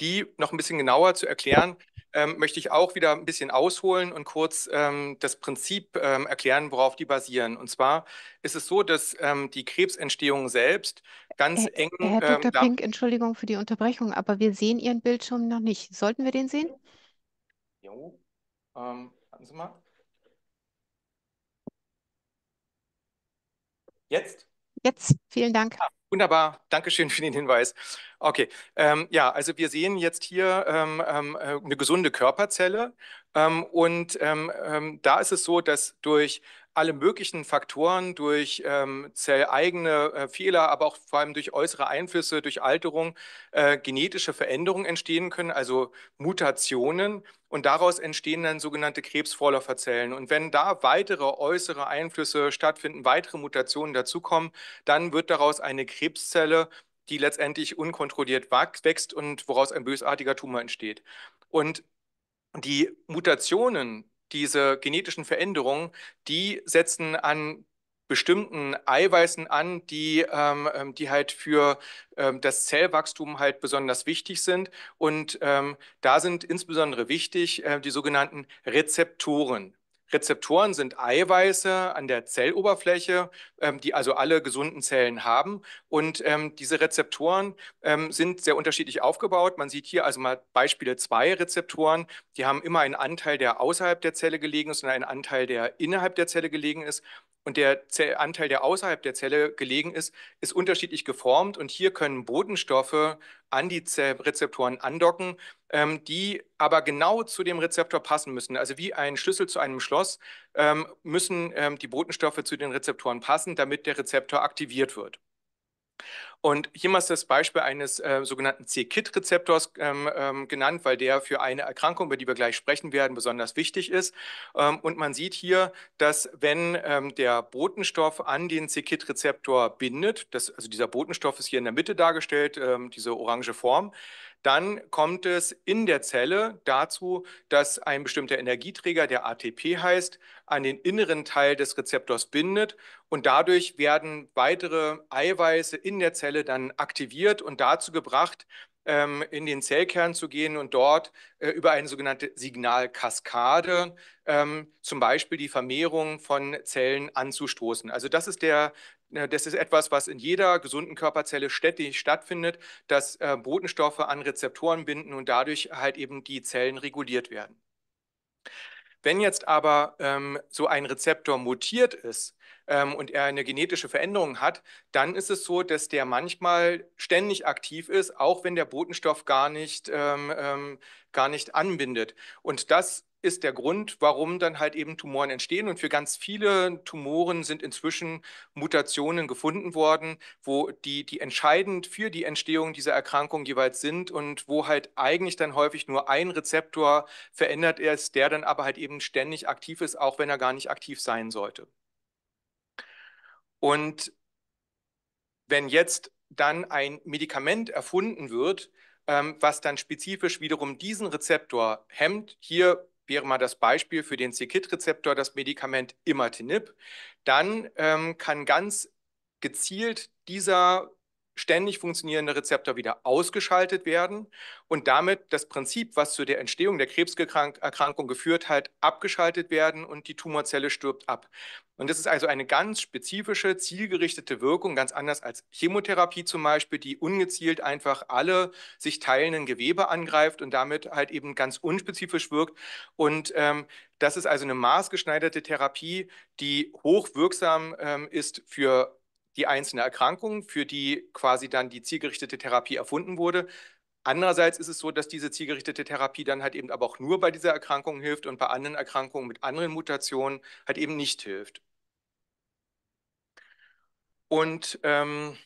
die noch ein bisschen genauer zu erklären, ähm, möchte ich auch wieder ein bisschen ausholen und kurz ähm, das Prinzip ähm, erklären, worauf die basieren. Und zwar ist es so, dass ähm, die Krebsentstehung selbst ganz Herr, eng. Herr ähm, Dr. Da, Pink, Entschuldigung für die Unterbrechung, aber wir sehen Ihren Bildschirm noch nicht. Sollten wir den sehen? Jo, ähm, warten Sie mal. Jetzt? Jetzt, vielen Dank. Ja. Ah. Wunderbar, Dankeschön für den Hinweis. Okay, ähm, ja, also wir sehen jetzt hier ähm, ähm äh, eine gesunde Körperzelle ähm, und ähm, ähm, da ist es so, dass durch alle möglichen Faktoren durch ähm, zelleigene äh, Fehler, aber auch vor allem durch äußere Einflüsse, durch Alterung, äh, genetische Veränderungen entstehen können, also Mutationen. Und daraus entstehen dann sogenannte Krebsvorläuferzellen. Und wenn da weitere äußere Einflüsse stattfinden, weitere Mutationen dazukommen, dann wird daraus eine Krebszelle, die letztendlich unkontrolliert wächst und woraus ein bösartiger Tumor entsteht. Und die Mutationen, diese genetischen Veränderungen, die setzen an bestimmten Eiweißen an, die, ähm, ähm, die halt für ähm, das Zellwachstum halt besonders wichtig sind. Und ähm, da sind insbesondere wichtig äh, die sogenannten Rezeptoren. Rezeptoren sind Eiweiße an der Zelloberfläche, ähm, die also alle gesunden Zellen haben. Und ähm, diese Rezeptoren ähm, sind sehr unterschiedlich aufgebaut. Man sieht hier also mal Beispiele zwei Rezeptoren. Die haben immer einen Anteil, der außerhalb der Zelle gelegen ist und einen Anteil, der innerhalb der Zelle gelegen ist und der Anteil, der außerhalb der Zelle gelegen ist, ist unterschiedlich geformt. Und hier können Botenstoffe an die Rezeptoren andocken, ähm, die aber genau zu dem Rezeptor passen müssen. Also wie ein Schlüssel zu einem Schloss ähm, müssen ähm, die Botenstoffe zu den Rezeptoren passen, damit der Rezeptor aktiviert wird. Und hier mal das Beispiel eines äh, sogenannten C-Kit-Rezeptors ähm, ähm, genannt, weil der für eine Erkrankung, über die wir gleich sprechen werden, besonders wichtig ist. Ähm, und man sieht hier, dass wenn ähm, der Botenstoff an den C-Kit-Rezeptor bindet, das, also dieser Botenstoff ist hier in der Mitte dargestellt, ähm, diese orange Form, dann kommt es in der Zelle dazu, dass ein bestimmter Energieträger, der ATP heißt, an den inneren Teil des Rezeptors bindet und dadurch werden weitere Eiweiße in der Zelle dann aktiviert und dazu gebracht, ähm, in den Zellkern zu gehen und dort äh, über eine sogenannte Signalkaskade ähm, zum Beispiel die Vermehrung von Zellen anzustoßen. Also das ist der, Ne, das ist etwas, was in jeder gesunden Körperzelle ständig stattfindet, dass äh, Botenstoffe an Rezeptoren binden und dadurch halt eben die Zellen reguliert werden. Wenn jetzt aber ähm, so ein Rezeptor mutiert ist ähm, und er eine genetische Veränderung hat, dann ist es so, dass der manchmal ständig aktiv ist, auch wenn der Botenstoff gar nicht, ähm, ähm gar nicht anbindet. Und das ist der Grund, warum dann halt eben Tumoren entstehen. Und für ganz viele Tumoren sind inzwischen Mutationen gefunden worden, wo die, die entscheidend für die Entstehung dieser Erkrankung jeweils sind und wo halt eigentlich dann häufig nur ein Rezeptor verändert ist, der dann aber halt eben ständig aktiv ist, auch wenn er gar nicht aktiv sein sollte. Und wenn jetzt dann ein Medikament erfunden wird, ähm, was dann spezifisch wiederum diesen Rezeptor hemmt. Hier wäre mal das Beispiel für den c-Kit-Rezeptor das Medikament Imatinib, dann ähm, kann ganz gezielt dieser ständig funktionierende Rezeptor wieder ausgeschaltet werden und damit das Prinzip, was zu der Entstehung der Krebserkrankung geführt hat, abgeschaltet werden und die Tumorzelle stirbt ab. Und das ist also eine ganz spezifische, zielgerichtete Wirkung, ganz anders als Chemotherapie zum Beispiel, die ungezielt einfach alle sich teilenden Gewebe angreift und damit halt eben ganz unspezifisch wirkt. Und ähm, das ist also eine maßgeschneiderte Therapie, die hochwirksam ähm, ist für die einzelne Erkrankung, für die quasi dann die zielgerichtete Therapie erfunden wurde, Andererseits ist es so, dass diese zielgerichtete Therapie dann halt eben aber auch nur bei dieser Erkrankung hilft und bei anderen Erkrankungen mit anderen Mutationen halt eben nicht hilft. Und ähm,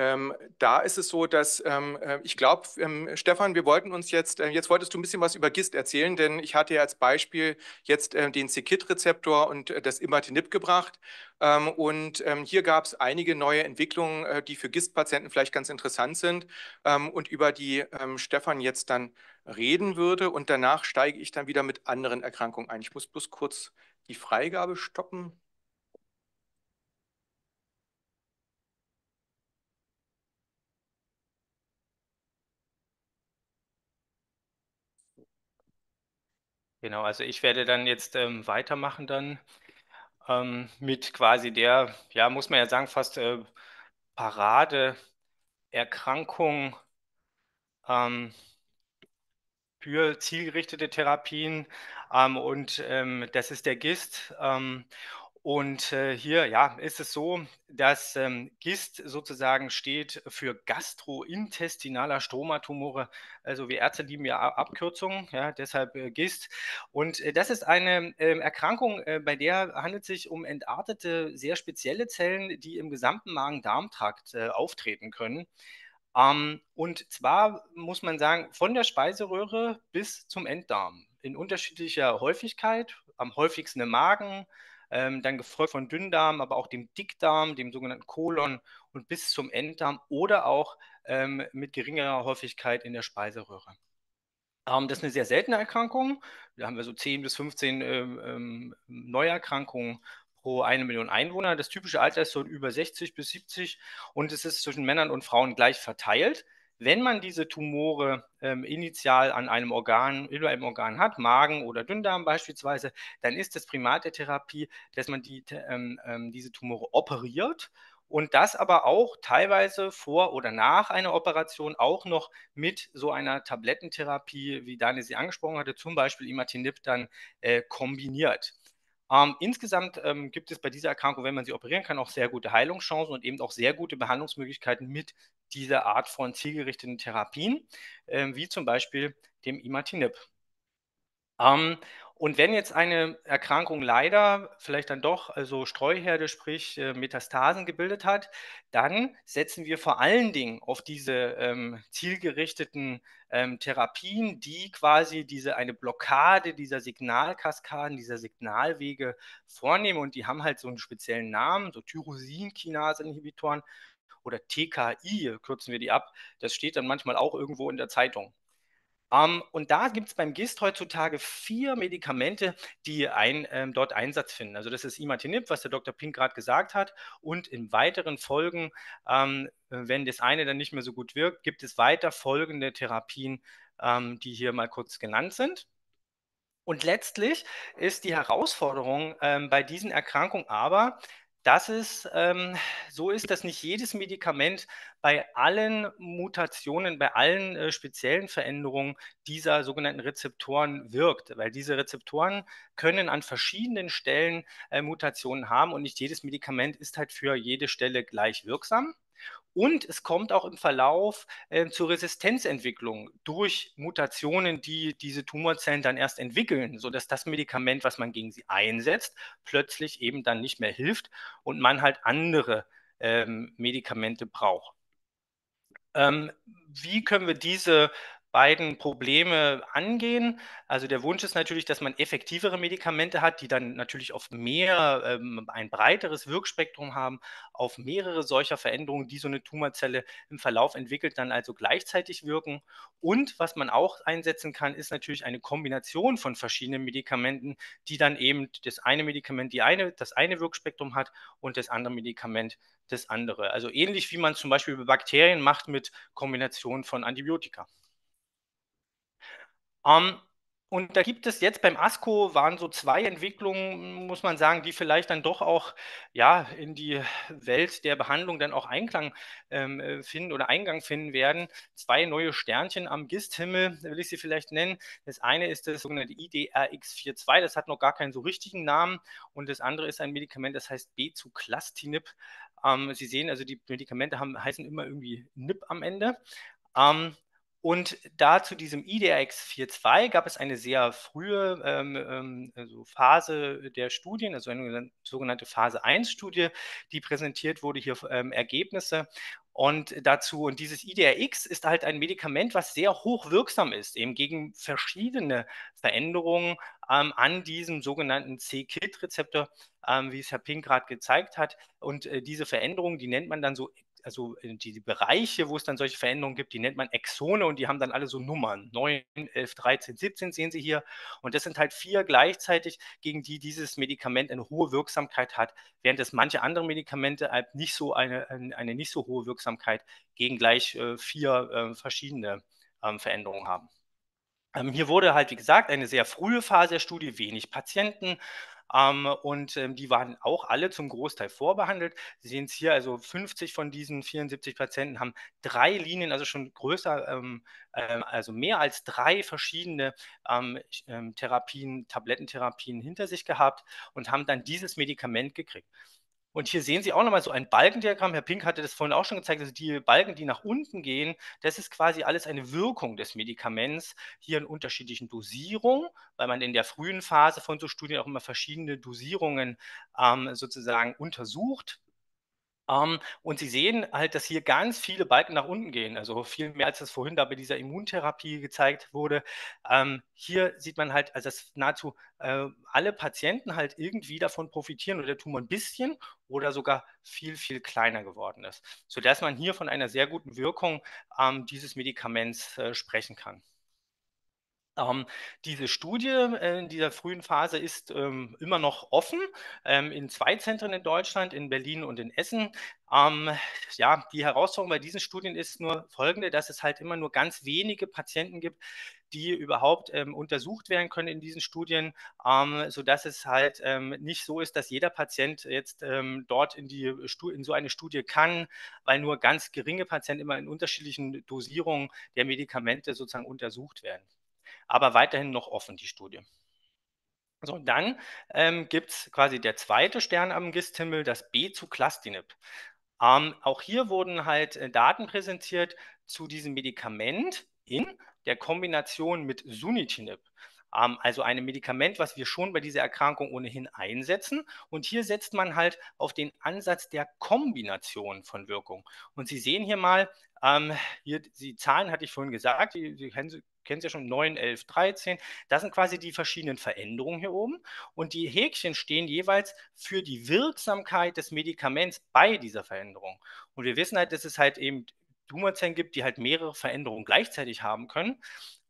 ähm, da ist es so, dass ähm, äh, ich glaube, ähm, Stefan, wir wollten uns jetzt, äh, jetzt wolltest du ein bisschen was über GIST erzählen, denn ich hatte ja als Beispiel jetzt äh, den c-Kit-Rezeptor und äh, das Imatinib gebracht. Ähm, und ähm, hier gab es einige neue Entwicklungen, äh, die für GIST-Patienten vielleicht ganz interessant sind ähm, und über die Stefan jetzt dann reden würde. Und danach steige ich dann wieder mit anderen Erkrankungen ein. Ich muss bloß kurz die Freigabe stoppen. Genau, also ich werde dann jetzt ähm, weitermachen dann ähm, mit quasi der, ja, muss man ja sagen, fast äh, Paradeerkrankung ähm, für zielgerichtete Therapien. Ähm, und ähm, das ist der GIST. Ähm, und äh, hier ja, ist es so, dass ähm, GIST sozusagen steht für gastrointestinaler Stromatumore. Also wir Ärzte lieben ja Abkürzungen, ja, deshalb äh, GIST. Und äh, das ist eine ähm, Erkrankung, äh, bei der handelt es sich um entartete, sehr spezielle Zellen, die im gesamten Magen-Darm-Trakt äh, auftreten können. Ähm, und zwar muss man sagen, von der Speiseröhre bis zum Enddarm in unterschiedlicher Häufigkeit, am häufigsten im Magen ähm, dann gefolgt von Dünndarm, aber auch dem Dickdarm, dem sogenannten Kolon und bis zum Enddarm oder auch ähm, mit geringerer Häufigkeit in der Speiseröhre. Ähm, das ist eine sehr seltene Erkrankung. Da haben wir so 10 bis 15 ähm, ähm, Neuerkrankungen pro eine Million Einwohner. Das typische Alter ist so über 60 bis 70 und es ist zwischen Männern und Frauen gleich verteilt wenn man diese Tumore ähm, initial an einem Organ, über einem Organ hat, Magen oder Dünndarm beispielsweise, dann ist das Primat der Therapie, dass man die, ähm, ähm, diese Tumore operiert und das aber auch teilweise vor oder nach einer Operation auch noch mit so einer Tablettentherapie, wie Daniel sie angesprochen hatte, zum Beispiel Imatinib dann äh, kombiniert. Ähm, insgesamt ähm, gibt es bei dieser Erkrankung, wenn man sie operieren kann, auch sehr gute Heilungschancen und eben auch sehr gute Behandlungsmöglichkeiten mit diese Art von zielgerichteten Therapien, äh, wie zum Beispiel dem Imatinib. Ähm, und wenn jetzt eine Erkrankung leider vielleicht dann doch also Streuherde, sprich äh, Metastasen gebildet hat, dann setzen wir vor allen Dingen auf diese ähm, zielgerichteten ähm, Therapien, die quasi diese eine Blockade dieser Signalkaskaden, dieser Signalwege vornehmen und die haben halt so einen speziellen Namen, so Tyrosinkinase-Inhibitoren oder TKI, kürzen wir die ab, das steht dann manchmal auch irgendwo in der Zeitung. Um, ähm, und da gibt es beim GIST heutzutage vier Medikamente, die ein, ähm, dort Einsatz finden. Also das ist Imatinib, was der Dr. Pink gerade gesagt hat. Und in weiteren Folgen, ähm, wenn das eine dann nicht mehr so gut wirkt, gibt es weiter folgende Therapien, ähm, die hier mal kurz genannt sind. Und letztlich ist die Herausforderung ähm, bei diesen Erkrankungen aber, dass es ähm, so ist, dass nicht jedes Medikament bei allen Mutationen, bei allen äh, speziellen Veränderungen dieser sogenannten Rezeptoren wirkt, weil diese Rezeptoren können an verschiedenen Stellen äh, Mutationen haben und nicht jedes Medikament ist halt für jede Stelle gleich wirksam. Und es kommt auch im Verlauf äh, zur Resistenzentwicklung durch Mutationen, die diese Tumorzellen dann erst entwickeln, sodass das Medikament, was man gegen sie einsetzt, plötzlich eben dann nicht mehr hilft und man halt andere ähm, Medikamente braucht. Ähm, wie können wir diese beiden Probleme angehen. Also der Wunsch ist natürlich, dass man effektivere Medikamente hat, die dann natürlich auf mehr, ähm, ein breiteres Wirkspektrum haben, auf mehrere solcher Veränderungen, die so eine Tumorzelle im Verlauf entwickelt, dann also gleichzeitig wirken. Und was man auch einsetzen kann, ist natürlich eine Kombination von verschiedenen Medikamenten, die dann eben das eine Medikament, die eine, das eine Wirkspektrum hat und das andere Medikament das andere. Also ähnlich wie man zum Beispiel bei Bakterien macht mit Kombination von Antibiotika. Ähm, und da gibt es jetzt beim ASCO waren so zwei Entwicklungen, muss man sagen, die vielleicht dann doch auch ja in die Welt der Behandlung dann auch Einklang ähm, äh, finden oder Eingang finden werden. Zwei neue Sternchen am Gisthimmel, will ich sie vielleicht nennen. Das eine ist das sogenannte IDRX42, das hat noch gar keinen so richtigen Namen. Und das andere ist ein Medikament, das heißt Bezuclastinib. Ähm, sie sehen also, die Medikamente haben, heißen immer irgendwie NIP am Ende. Ähm, und da zu diesem IDX e 4.2 gab es eine sehr frühe ähm, ähm, also Phase der Studien, also eine sogenannte Phase 1-Studie, die präsentiert wurde, hier ähm, Ergebnisse. Und dazu, und dieses IDRX e ist halt ein Medikament, was sehr hoch wirksam ist, eben gegen verschiedene Veränderungen ähm, an diesem sogenannten C-Kit-Rezeptor, ähm, wie es Herr Pink gerade gezeigt hat. Und äh, diese Veränderungen, die nennt man dann so also äh, die, die, Bereiche, wo es dann solche Veränderungen gibt, die nennt man Exone und die haben dann alle so Nummern. 9, 11, 13, 17 sehen Sie hier. Und das sind halt vier gleichzeitig, gegen die dieses Medikament eine hohe Wirksamkeit hat, während es manche andere Medikamente halt nicht so eine, eine nicht so hohe Wirksamkeit gegen gleich äh, vier äh, verschiedene ähm, Veränderungen haben ähm, hier wurde halt, wie gesagt, eine sehr frühe Phase der Studie, wenig Patienten, ähm, und ähm, die waren auch alle zum Großteil vorbehandelt. Sie sehen es hier, also 50 von diesen 74 Patienten haben drei Linien, also schon größer, ähm, also mehr als drei verschiedene Therapien, Tablettentherapien hinter sich gehabt und haben dann dieses Medikament gekriegt. Und hier sehen Sie auch nochmal so ein Balkendiagramm. Herr Pink hatte das vorhin auch schon gezeigt. Also die Balken, die nach unten gehen, das ist quasi alles eine Wirkung des Medikaments. Hier in unterschiedlichen Dosierungen, weil man in der frühen Phase von so Studien auch immer verschiedene Dosierungen ähm, sozusagen untersucht. Ähm, und Sie sehen halt, dass hier ganz viele Balken nach unten gehen, also viel mehr als das vorhin da bei dieser Immuntherapie gezeigt wurde. Ähm, hier sieht man halt, also dass nahezu äh, alle Patienten halt irgendwie davon profitieren oder der Tumor ein bisschen oder sogar viel, viel kleiner geworden ist, sodass man hier von einer sehr guten Wirkung ähm, dieses Medikaments äh, sprechen kann. Ähm, diese Studie äh, in dieser frühen Phase ist ähm, immer noch offen ähm, in zwei Zentren in Deutschland, in Berlin und in Essen. Ähm, ja, die Herausforderung bei diesen Studien ist nur folgende, dass es halt immer nur ganz wenige Patienten gibt, die überhaupt ähm, untersucht werden können in diesen Studien, ähm, sodass es halt ähm, nicht so ist, dass jeder Patient jetzt dort in, die, in so eine Studie kann, weil nur ganz geringe Patienten immer in unterschiedlichen Dosierungen der Medikamente sozusagen untersucht werden aber weiterhin noch offen, die Studie. So, dann ähm, gibt es quasi der zweite Stern am Gisthimmel, das B zu Clastinib. Ähm, auch hier wurden halt äh, Daten präsentiert zu diesem Medikament in der Kombination mit Sunitinib. Ähm, also einem Medikament, was wir schon bei dieser Erkrankung ohnehin einsetzen. Und hier setzt man halt auf den Ansatz der Kombination von Wirkung. Und Sie sehen hier mal, ähm, hier die Zahlen hatte ich vorhin gesagt, die, die kennen Sie kennen Sie ja schon, 9, 11, 13. Das sind quasi die verschiedenen Veränderungen hier oben. Und die Häkchen stehen jeweils für die Wirksamkeit des Medikaments bei dieser Veränderung. Und wir wissen halt, dass es halt eben Tumorzellen gibt, die halt mehrere Veränderungen gleichzeitig haben können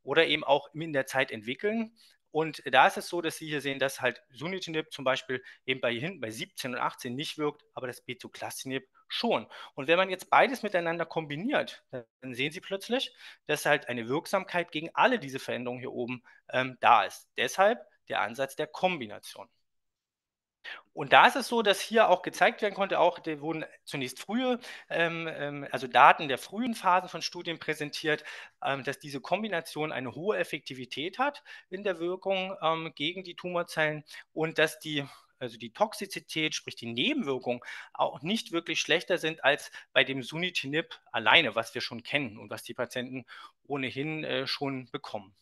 oder eben auch in der Zeit entwickeln. Und da ist es so, dass Sie hier sehen, dass halt Sunitinib zum Beispiel eben bei hinten bei 17 und 18 nicht wirkt, aber das Bezuclastinib schon. Und wenn man jetzt beides miteinander kombiniert, dann sehen Sie plötzlich, dass halt eine Wirksamkeit gegen alle diese Veränderungen hier oben ähm, da ist. Deshalb der Ansatz der Kombination. Und da ist es so, dass hier auch gezeigt werden konnte, auch da wurden zunächst frühe, ähm, ähm, also Daten der frühen Phasen von Studien präsentiert, ähm, dass diese Kombination eine hohe Effektivität hat in der Wirkung ähm, gegen die Tumorzellen und dass die also die Toxizität, sprich die Nebenwirkungen, auch nicht wirklich schlechter sind als bei dem Sunitinib alleine, was wir schon kennen und was die Patienten ohnehin äh, schon bekommen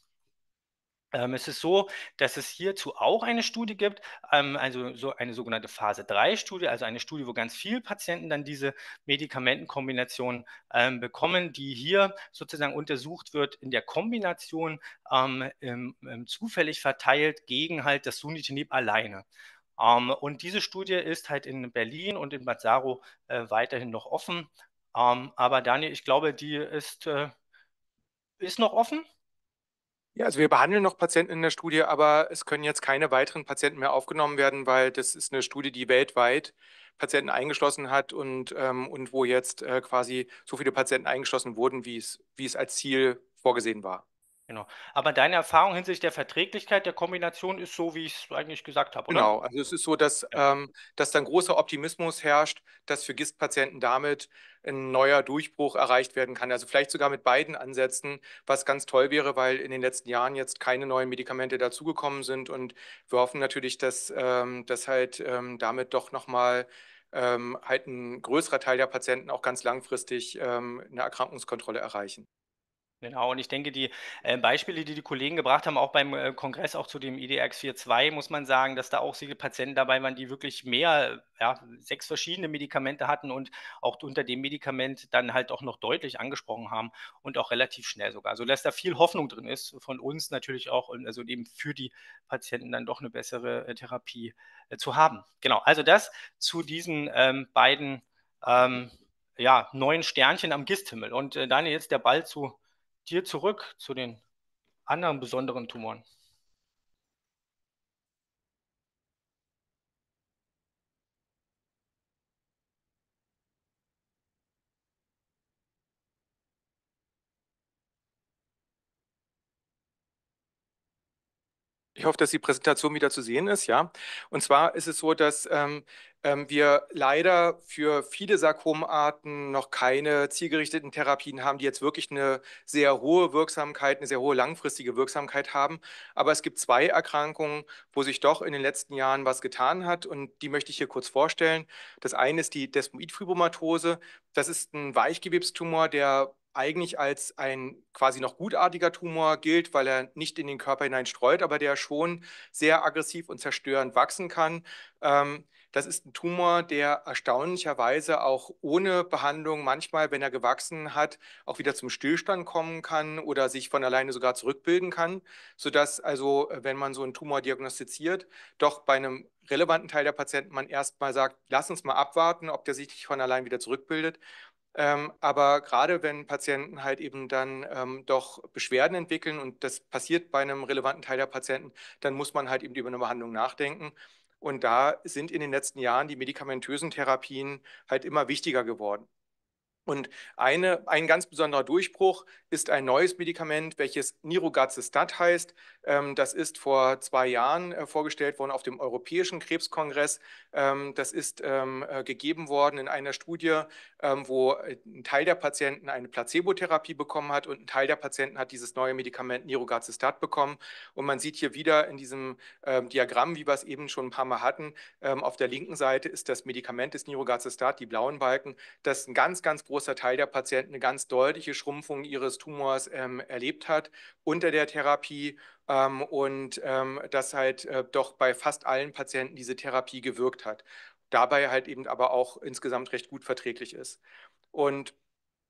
ähm, es ist so, dass es hierzu auch eine Studie gibt, ähm, also so eine sogenannte Phase 3-Studie, also eine Studie, wo ganz viele Patienten dann diese Medikamentenkombination ähm, bekommen, die hier sozusagen untersucht wird in der Kombination zufällig verteilt gegen halt das Sunitinib alleine. Ähm, und diese Studie ist halt in Berlin und in Mazzaro äh, weiterhin noch offen. Ähm, aber Daniel, ich glaube, die ist, äh, ist noch offen. Ja, also wir behandeln noch Patienten in der Studie, aber es können jetzt keine weiteren Patienten mehr aufgenommen werden, weil das ist eine Studie, die weltweit Patienten eingeschlossen hat und, ähm, und wo jetzt äh, quasi so viele Patienten eingeschlossen wurden, wie es, wie es als Ziel vorgesehen war. Genau. Aber deine Erfahrung hinsichtlich der Verträglichkeit der Kombination ist so, wie ich es eigentlich gesagt habe, oder? Genau. Also es ist so, dass, ja. ähm, dass dann großer Optimismus herrscht, dass für GIST-Patienten damit ein neuer Durchbruch erreicht werden kann. Also vielleicht sogar mit beiden Ansätzen, was ganz toll wäre, weil in den letzten Jahren jetzt keine neuen Medikamente dazugekommen sind. Und wir hoffen natürlich, dass, ähm, dass halt ähm, damit doch nochmal ähm, halt ein größerer Teil der Patienten auch ganz langfristig ähm, eine Erkrankungskontrolle erreichen. Genau, und ich denke, die äh, Beispiele, die die Kollegen gebracht haben, auch beim äh, Kongress, auch zu dem e IDX42, muss man sagen, dass da auch viele Patienten dabei waren, die wirklich mehr, ja, sechs verschiedene Medikamente hatten und auch unter dem Medikament dann halt auch noch deutlich angesprochen haben und auch relativ schnell sogar. Also, dass da viel Hoffnung drin ist, von uns natürlich auch, also eben für die Patienten dann doch eine bessere äh, Therapie äh, zu haben. Genau, also das zu diesen ähm, beiden, ähm, ja, neuen Sternchen am Gisthimmel. Und äh, dann jetzt der Ball zu dir zurück zu den anderen besonderen Tumoren? Ich hoffe, dass die Präsentation wieder zu sehen ist. Ja, und zwar ist es so, dass ähm, ähm, wir leider für viele Sarkomarten noch keine zielgerichteten Therapien haben, die jetzt wirklich eine sehr hohe Wirksamkeit, eine sehr hohe langfristige Wirksamkeit haben. Aber es gibt zwei Erkrankungen, wo sich doch in den letzten Jahren was getan hat und die möchte ich hier kurz vorstellen. Das eine ist die Desmoidfibromatose. Das ist ein Weichgewebstumor, der eigentlich als ein quasi noch gutartiger Tumor gilt, weil er nicht in den Körper hinein streut, aber der schon sehr aggressiv und zerstörend wachsen kann. Ähm, das ist ein Tumor, der erstaunlicherweise auch ohne Behandlung manchmal, wenn er gewachsen hat, auch wieder zum Stillstand kommen kann oder sich von alleine sogar zurückbilden kann, sodass also, äh, wenn man so einen Tumor diagnostiziert, doch bei einem relevanten Teil der Patienten man erstmal sagt, lass uns mal abwarten, ob der sich von allein wieder zurückbildet ähm, aber gerade wenn Patienten halt eben dann ähm, doch Beschwerden entwickeln und das passiert bei einem relevanten Teil der Patienten, dann muss man halt eben über eine Behandlung nachdenken. Und da sind in den letzten Jahren die medikamentösen Therapien halt immer wichtiger geworden. Und eine, ein ganz besonderer Durchbruch ist ein neues Medikament, welches Nirogazestat heißt. Ähm, das ist vor zwei Jahren äh, vorgestellt worden auf dem Europäischen Krebskongress. Ähm, das ist ähm, äh, gegeben worden in einer Studie, wo ein Teil der Patienten eine Placebotherapie bekommen hat und ein Teil der Patienten hat dieses neue Medikament Nirogazestat bekommen. Und man sieht hier wieder in diesem Diagramm, wie wir es eben schon ein paar Mal hatten, auf der linken Seite ist das Medikament des Nirogazestat, die blauen Balken, das ein ganz, ganz großer Teil der Patienten eine ganz deutliche Schrumpfung ihres Tumors ähm, erlebt hat unter der Therapie ähm, und ähm, dass halt äh, doch bei fast allen Patienten diese Therapie gewirkt hat. Dabei halt eben aber auch insgesamt recht gut verträglich ist. Und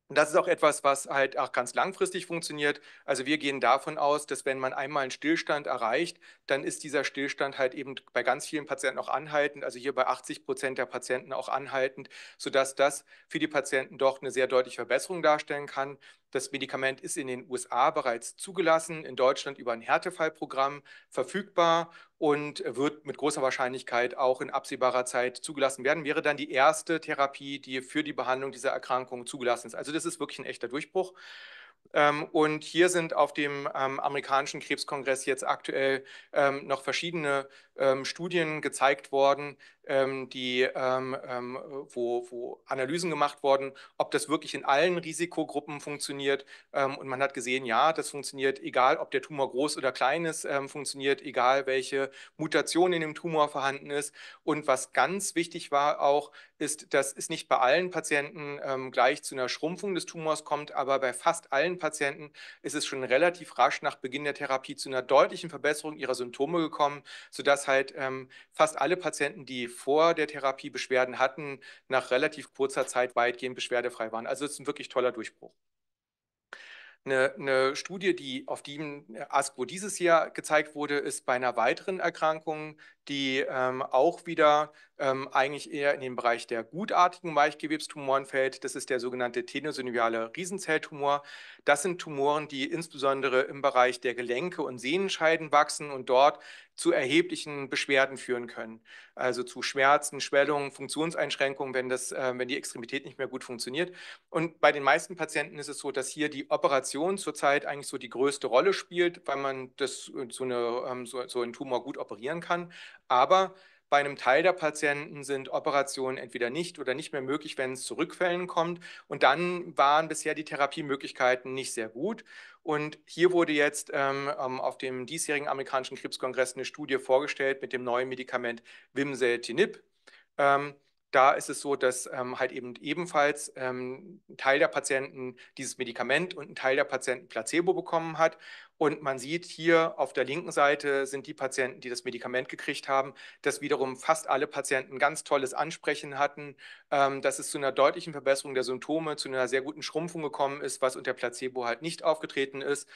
und das ist auch etwas, was halt auch ganz langfristig funktioniert. Also wir gehen davon aus, dass wenn man einmal einen Stillstand erreicht, dann ist dieser Stillstand halt eben bei ganz vielen Patienten auch anhaltend, also hier bei 80 Prozent der Patienten auch anhaltend, sodass das für die Patienten doch eine sehr deutliche Verbesserung darstellen kann. Das Medikament ist in den USA bereits zugelassen, in Deutschland über ein Härtefallprogramm verfügbar und wird mit großer Wahrscheinlichkeit auch in absehbarer Zeit zugelassen werden. Wäre dann die erste Therapie, die für die Behandlung dieser Erkrankung zugelassen ist. Also das ist wirklich ein echter Durchbruch. Ähm, und hier sind auf dem ähm, amerikanischen Krebskongress jetzt aktuell ähm, noch verschiedene Studien gezeigt worden, ähm, die, ähm, ähm, wo, wo Analysen gemacht wurden, ob das wirklich in allen Risikogruppen funktioniert. und man hat gesehen, ja, das funktioniert, egal ob der Tumor groß oder klein ist, funktioniert, egal welche Mutation in dem Tumor vorhanden ist. Und was ganz wichtig war auch, ist, dass es nicht bei allen Patienten ähm, gleich zu einer Schrumpfung des Tumors kommt, aber bei fast allen Patienten ist es schon relativ rasch nach Beginn der Therapie zu einer deutlichen Verbesserung ihrer Symptome gekommen, sodass halt ähm, fast alle Patienten, die vor der Therapie Beschwerden hatten, nach relativ kurzer Zeit weitgehend beschwerdefrei waren. Also es ist ein wirklich toller Durchbruch. Eine, eine, Studie, die auf die äh, ASCO dieses Jahr gezeigt wurde, ist bei einer weiteren Erkrankung, die ähm, auch wieder ähm, eigentlich eher in den Bereich der gutartigen Weichgewebstumoren fällt. Das ist der sogenannte tenosynoviale Riesenzelltumor. Das sind Tumoren, die insbesondere im Bereich der Gelenke und Sehnenscheiden wachsen und dort zu erheblichen Beschwerden führen können. Also zu Schmerzen, Schwellungen, Funktionseinschränkungen, wenn, das, äh, wenn die Extremität nicht mehr gut funktioniert. Und bei den meisten Patienten ist es so, dass hier die Operation zurzeit eigentlich so die größte Rolle spielt, weil man das, äh, so, eine, ähm, so, so einen Tumor gut operieren kann. Aber bei einem Teil der Patienten sind Operationen entweder nicht oder nicht mehr möglich, wenn es zu Rückfällen kommt. Und dann waren bisher die Therapiemöglichkeiten nicht sehr gut. Und hier wurde jetzt ähm, ähm auf dem diesjährigen amerikanischen Krebskongress eine Studie vorgestellt mit dem neuen Medikament Vimseltinib. Ähm, da ist es so, dass ähm, halt eben ebenfalls ähm, ein Teil der Patienten dieses Medikament und ein Teil der Patienten Placebo bekommen hat. Und man sieht hier auf der linken Seite sind die Patienten, die das Medikament gekriegt haben, dass wiederum fast alle Patienten ganz tolles Ansprechen hatten, ähm, dass es zu einer deutlichen Verbesserung der Symptome, zu einer sehr guten Schrumpfung gekommen ist, was unter Placebo halt nicht aufgetreten ist.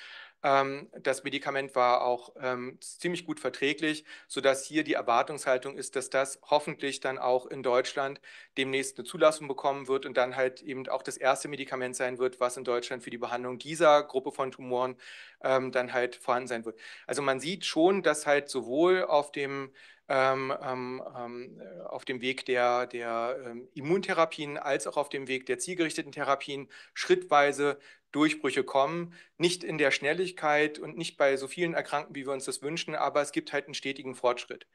Ähm, das Medikament war auch ähm, ziemlich gut verträglich, sodass hier die Erwartungshaltung ist, dass das hoffentlich dann auch in Deutschland demnächst eine Zulassung bekommen wird und dann halt eben auch das erste Medikament sein wird, was in Deutschland für die Behandlung dieser Gruppe von Tumoren ähm, dann halt vorhanden sein wird. Also man sieht schon, dass halt sowohl auf dem ähm, ähm, ähm äh, auf dem Weg der, der ähm, Immuntherapien als auch auf dem Weg der zielgerichteten Therapien schrittweise Durchbrüche kommen. Nicht in der Schnelligkeit und nicht bei so vielen Erkrankten, wie wir uns das wünschen, aber es gibt halt einen stetigen Fortschritt.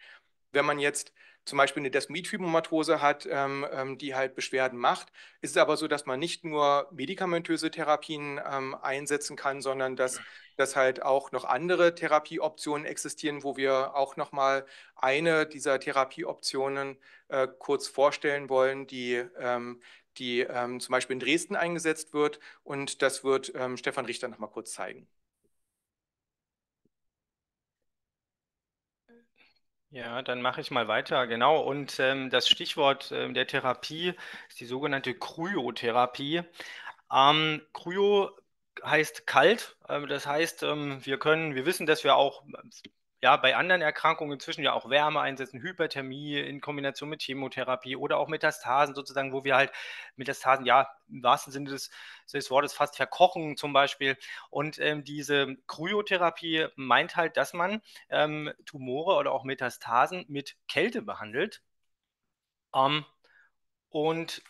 Wenn man jetzt zum Beispiel eine desmoid hat, ähm, ähm, die halt Beschwerden macht, ist es aber so, dass man nicht nur medikamentöse Therapien ähm, einsetzen kann, sondern dass, dass halt auch noch andere Therapieoptionen existieren, wo wir auch nochmal eine dieser Therapieoptionen äh, kurz vorstellen wollen, die, ähm, die ähm, zum Beispiel in Dresden eingesetzt wird. Und das wird ähm, Stefan Richter nochmal kurz zeigen. Ja, dann mache ich mal weiter, genau. Und ähm, das Stichwort äh, der Therapie ist die sogenannte Kryotherapie. Ähm, Kryo heißt kalt. Ähm, das heißt, ähm, wir können, wir wissen, dass wir auch ja bei anderen Erkrankungen inzwischen ja auch Wärme einsetzen, Hyperthermie in Kombination mit Chemotherapie oder auch Metastasen sozusagen, wo wir halt Metastasen ja im wahrsten Sinne des, des Wortes fast verkochen zum Beispiel. Und ähm, diese Kryotherapie meint halt, dass man ähm, Tumore oder auch Metastasen mit Kälte behandelt. Ähm, und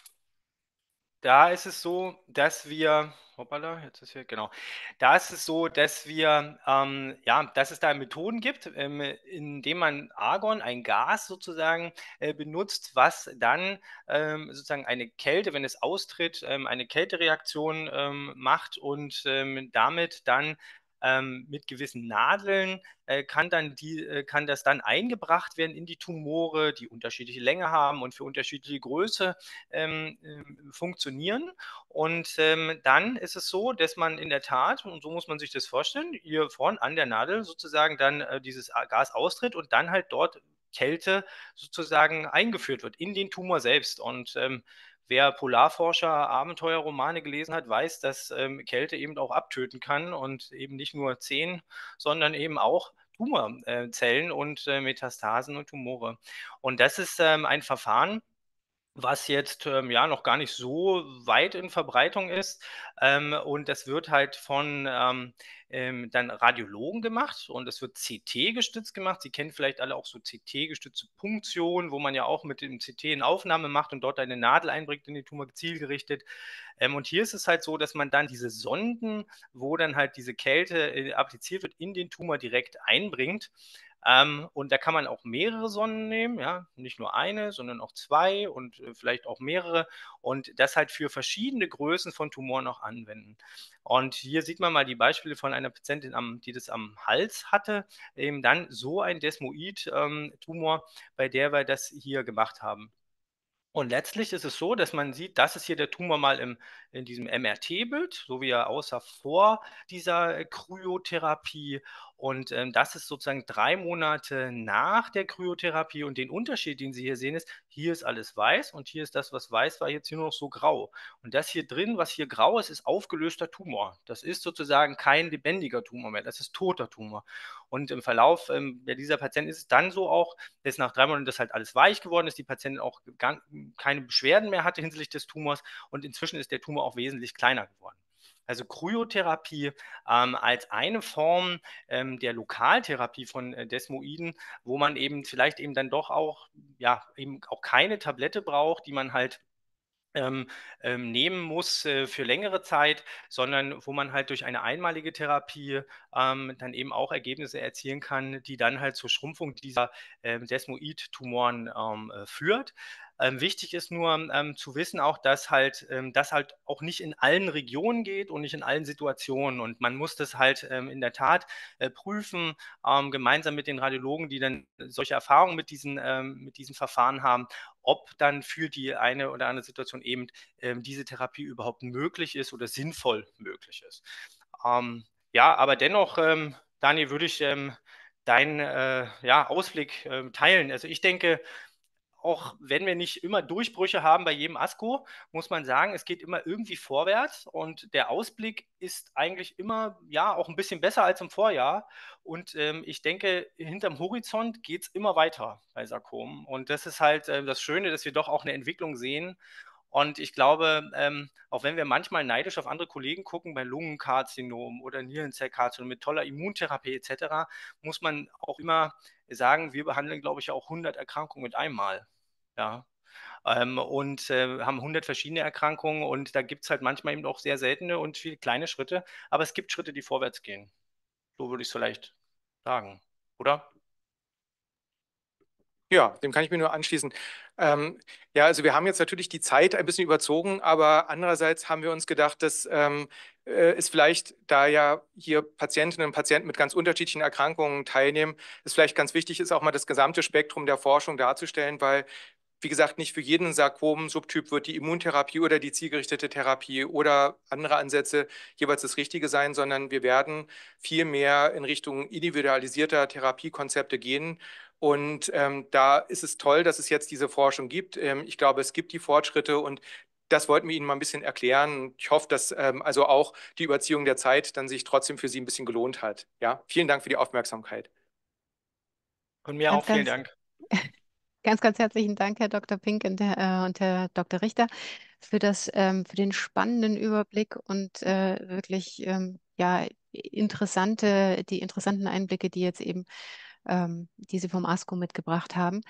da ist es so, dass wir, hoppala, jetzt ist hier, genau, da ist es so, dass wir, ähm, ja, dass es da Methoden gibt, ähm, indem man Argon, ein Gas sozusagen, äh, benutzt, was dann ähm, sozusagen eine Kälte, wenn es austritt, ähm, eine Kältereaktion ähm, macht und ähm, damit dann ähm, mit gewissen Nadeln äh, kann, dann die, äh, kann das dann eingebracht werden in die Tumore, die unterschiedliche Länge haben und für unterschiedliche Größe ähm, äh, funktionieren. Und ähm, dann ist es so, dass man in der Tat, und so muss man sich das vorstellen, hier vorne an der Nadel sozusagen dann äh, dieses äh, Gas austritt und dann halt dort Kälte sozusagen eingeführt wird in den Tumor selbst. Und ähm, Wer Polarforscher Abenteuerromane gelesen hat, weiß, dass ähm, Kälte eben auch abtöten kann und eben nicht nur Zehen, sondern eben auch Tumorzellen äh, und äh, Metastasen und Tumore. Und das ist ähm, ein Verfahren, was jetzt ähm, ja noch gar nicht so weit in Verbreitung ist. Ähm, und das wird halt von ähm, ähm dann Radiologen gemacht und es wird CT gestützt gemacht. Sie kennen vielleicht alle auch so CT-gestützte Punktionen, wo man ja auch mit dem CT eine Aufnahme macht und dort eine Nadel einbringt in den Tumor zielgerichtet. Ähm, und hier ist es halt so, dass man dann diese Sonden, wo dann halt diese Kälte äh, appliziert wird, in den Tumor direkt einbringt. Ähm, und da kann man auch mehrere Sonnen nehmen, ja, nicht nur eine, sondern auch zwei und äh, vielleicht auch mehrere und das halt für verschiedene Größen von Tumoren auch anwenden. Und hier sieht man mal die Beispiele von einer Patientin, am, die das am Hals hatte, eben dann so ein Desmoid-Tumor, ähm, bei der wir das hier gemacht haben. Und letztlich ist es so, dass man sieht, das ist hier der Tumor mal im, in diesem MRT-Bild, so wie er außer vor dieser äh, Kryotherapie. Und ähm, das ist sozusagen drei Monate nach der Kryotherapie. Und den Unterschied, den Sie hier sehen, ist, hier ist alles weiß und hier ist das, was weiß war, jetzt hier nur noch so grau. Und das hier drin, was hier grau ist, ist aufgelöster Tumor. Das ist sozusagen kein lebendiger Tumor mehr, das ist toter Tumor. Und im Verlauf ähm, ja, dieser Patienten ist es dann so auch, dass nach drei Monaten das halt alles weich geworden ist, die Patientin auch gar, keine Beschwerden mehr hatte hinsichtlich des Tumors und inzwischen ist der Tumor auch wesentlich kleiner geworden also Kryotherapie ähm, als eine Form ähm, der Lokaltherapie von äh, Desmoiden, wo man eben vielleicht eben dann doch auch, ja, eben auch keine Tablette braucht, die man halt ähm, ähm, nehmen muss äh, für längere Zeit, sondern wo man halt durch eine einmalige Therapie ähm, dann eben auch Ergebnisse erzielen kann, die dann halt zur Schrumpfung dieser ähm, Desmoid-Tumoren ähm, äh, führt. Ähm, wichtig ist nur ähm, zu wissen auch, dass halt ähm, das halt auch nicht in allen Regionen geht und nicht in allen Situationen. Und man muss das halt ähm, in der Tat äh, prüfen, gemeinsam mit den Radiologen, die dann solche Erfahrungen mit diesen, mit diesen Verfahren haben, ob dann für die eine oder andere Situation eben ähm, diese Therapie überhaupt möglich ist oder sinnvoll möglich ist. Ähm, ja, aber dennoch, ähm, Daniel, würde ich ähm, deinen äh, ja, Ausblick äh, teilen. Also ich denke, auch wenn wir nicht immer Durchbrüche haben bei jedem ASCO, muss man sagen, es geht immer irgendwie vorwärts und der Ausblick ist eigentlich immer, ja, auch ein bisschen besser als im Vorjahr. Und ähm, ich denke, hinterm Horizont geht es immer weiter bei Sarkomen. Und das ist halt äh, das Schöne, dass wir doch auch eine Entwicklung sehen. Und ich glaube, ähm, auch wenn wir manchmal neidisch auf andere Kollegen gucken, bei Lungenkarzinom oder Nierenzellkarzinom mit toller Immuntherapie etc., muss man auch immer sagen, wir behandeln, glaube ich, auch 100 Erkrankungen mit einmal. Ja. Ähm, und äh, haben 100 verschiedene Erkrankungen und da gibt es halt manchmal eben auch sehr seltene und viele kleine Schritte, aber es gibt Schritte, die vorwärts gehen. So würde ich es vielleicht sagen, oder? Ja, dem kann ich mir nur anschließen. Ähm, ja, also wir haben jetzt natürlich die Zeit ein bisschen überzogen, aber andererseits haben wir uns gedacht, dass ähm, äh, es vielleicht, da ja hier Patientinnen und Patienten mit ganz unterschiedlichen Erkrankungen teilnehmen, es vielleicht ganz wichtig ist, auch mal das gesamte Spektrum der Forschung darzustellen, weil wie gesagt, nicht für jeden Sarkom-Subtyp wird die Immuntherapie oder die zielgerichtete Therapie oder andere Ansätze jeweils das Richtige sein, sondern wir werden viel mehr in Richtung individualisierter Therapiekonzepte gehen. Und ähm, da ist es toll, dass es jetzt diese Forschung gibt. Ähm, ich glaube, es gibt die Fortschritte und das wollten wir Ihnen mal ein bisschen erklären. Ich hoffe, dass ähm, also auch die Überziehung der Zeit dann sich trotzdem für Sie ein bisschen gelohnt hat. Ja, vielen Dank für die Aufmerksamkeit. Von mir auch vielen Dank. Ganz, ganz herzlichen Dank, Herr Dr. Pink und, Herr, äh, und Herr Dr. Richter, für, das, ähm, für den spannenden Überblick und äh, wirklich ähm, ja, interessante, die interessanten Einblicke, die jetzt eben ähm, die Sie vom ASCO mitgebracht haben.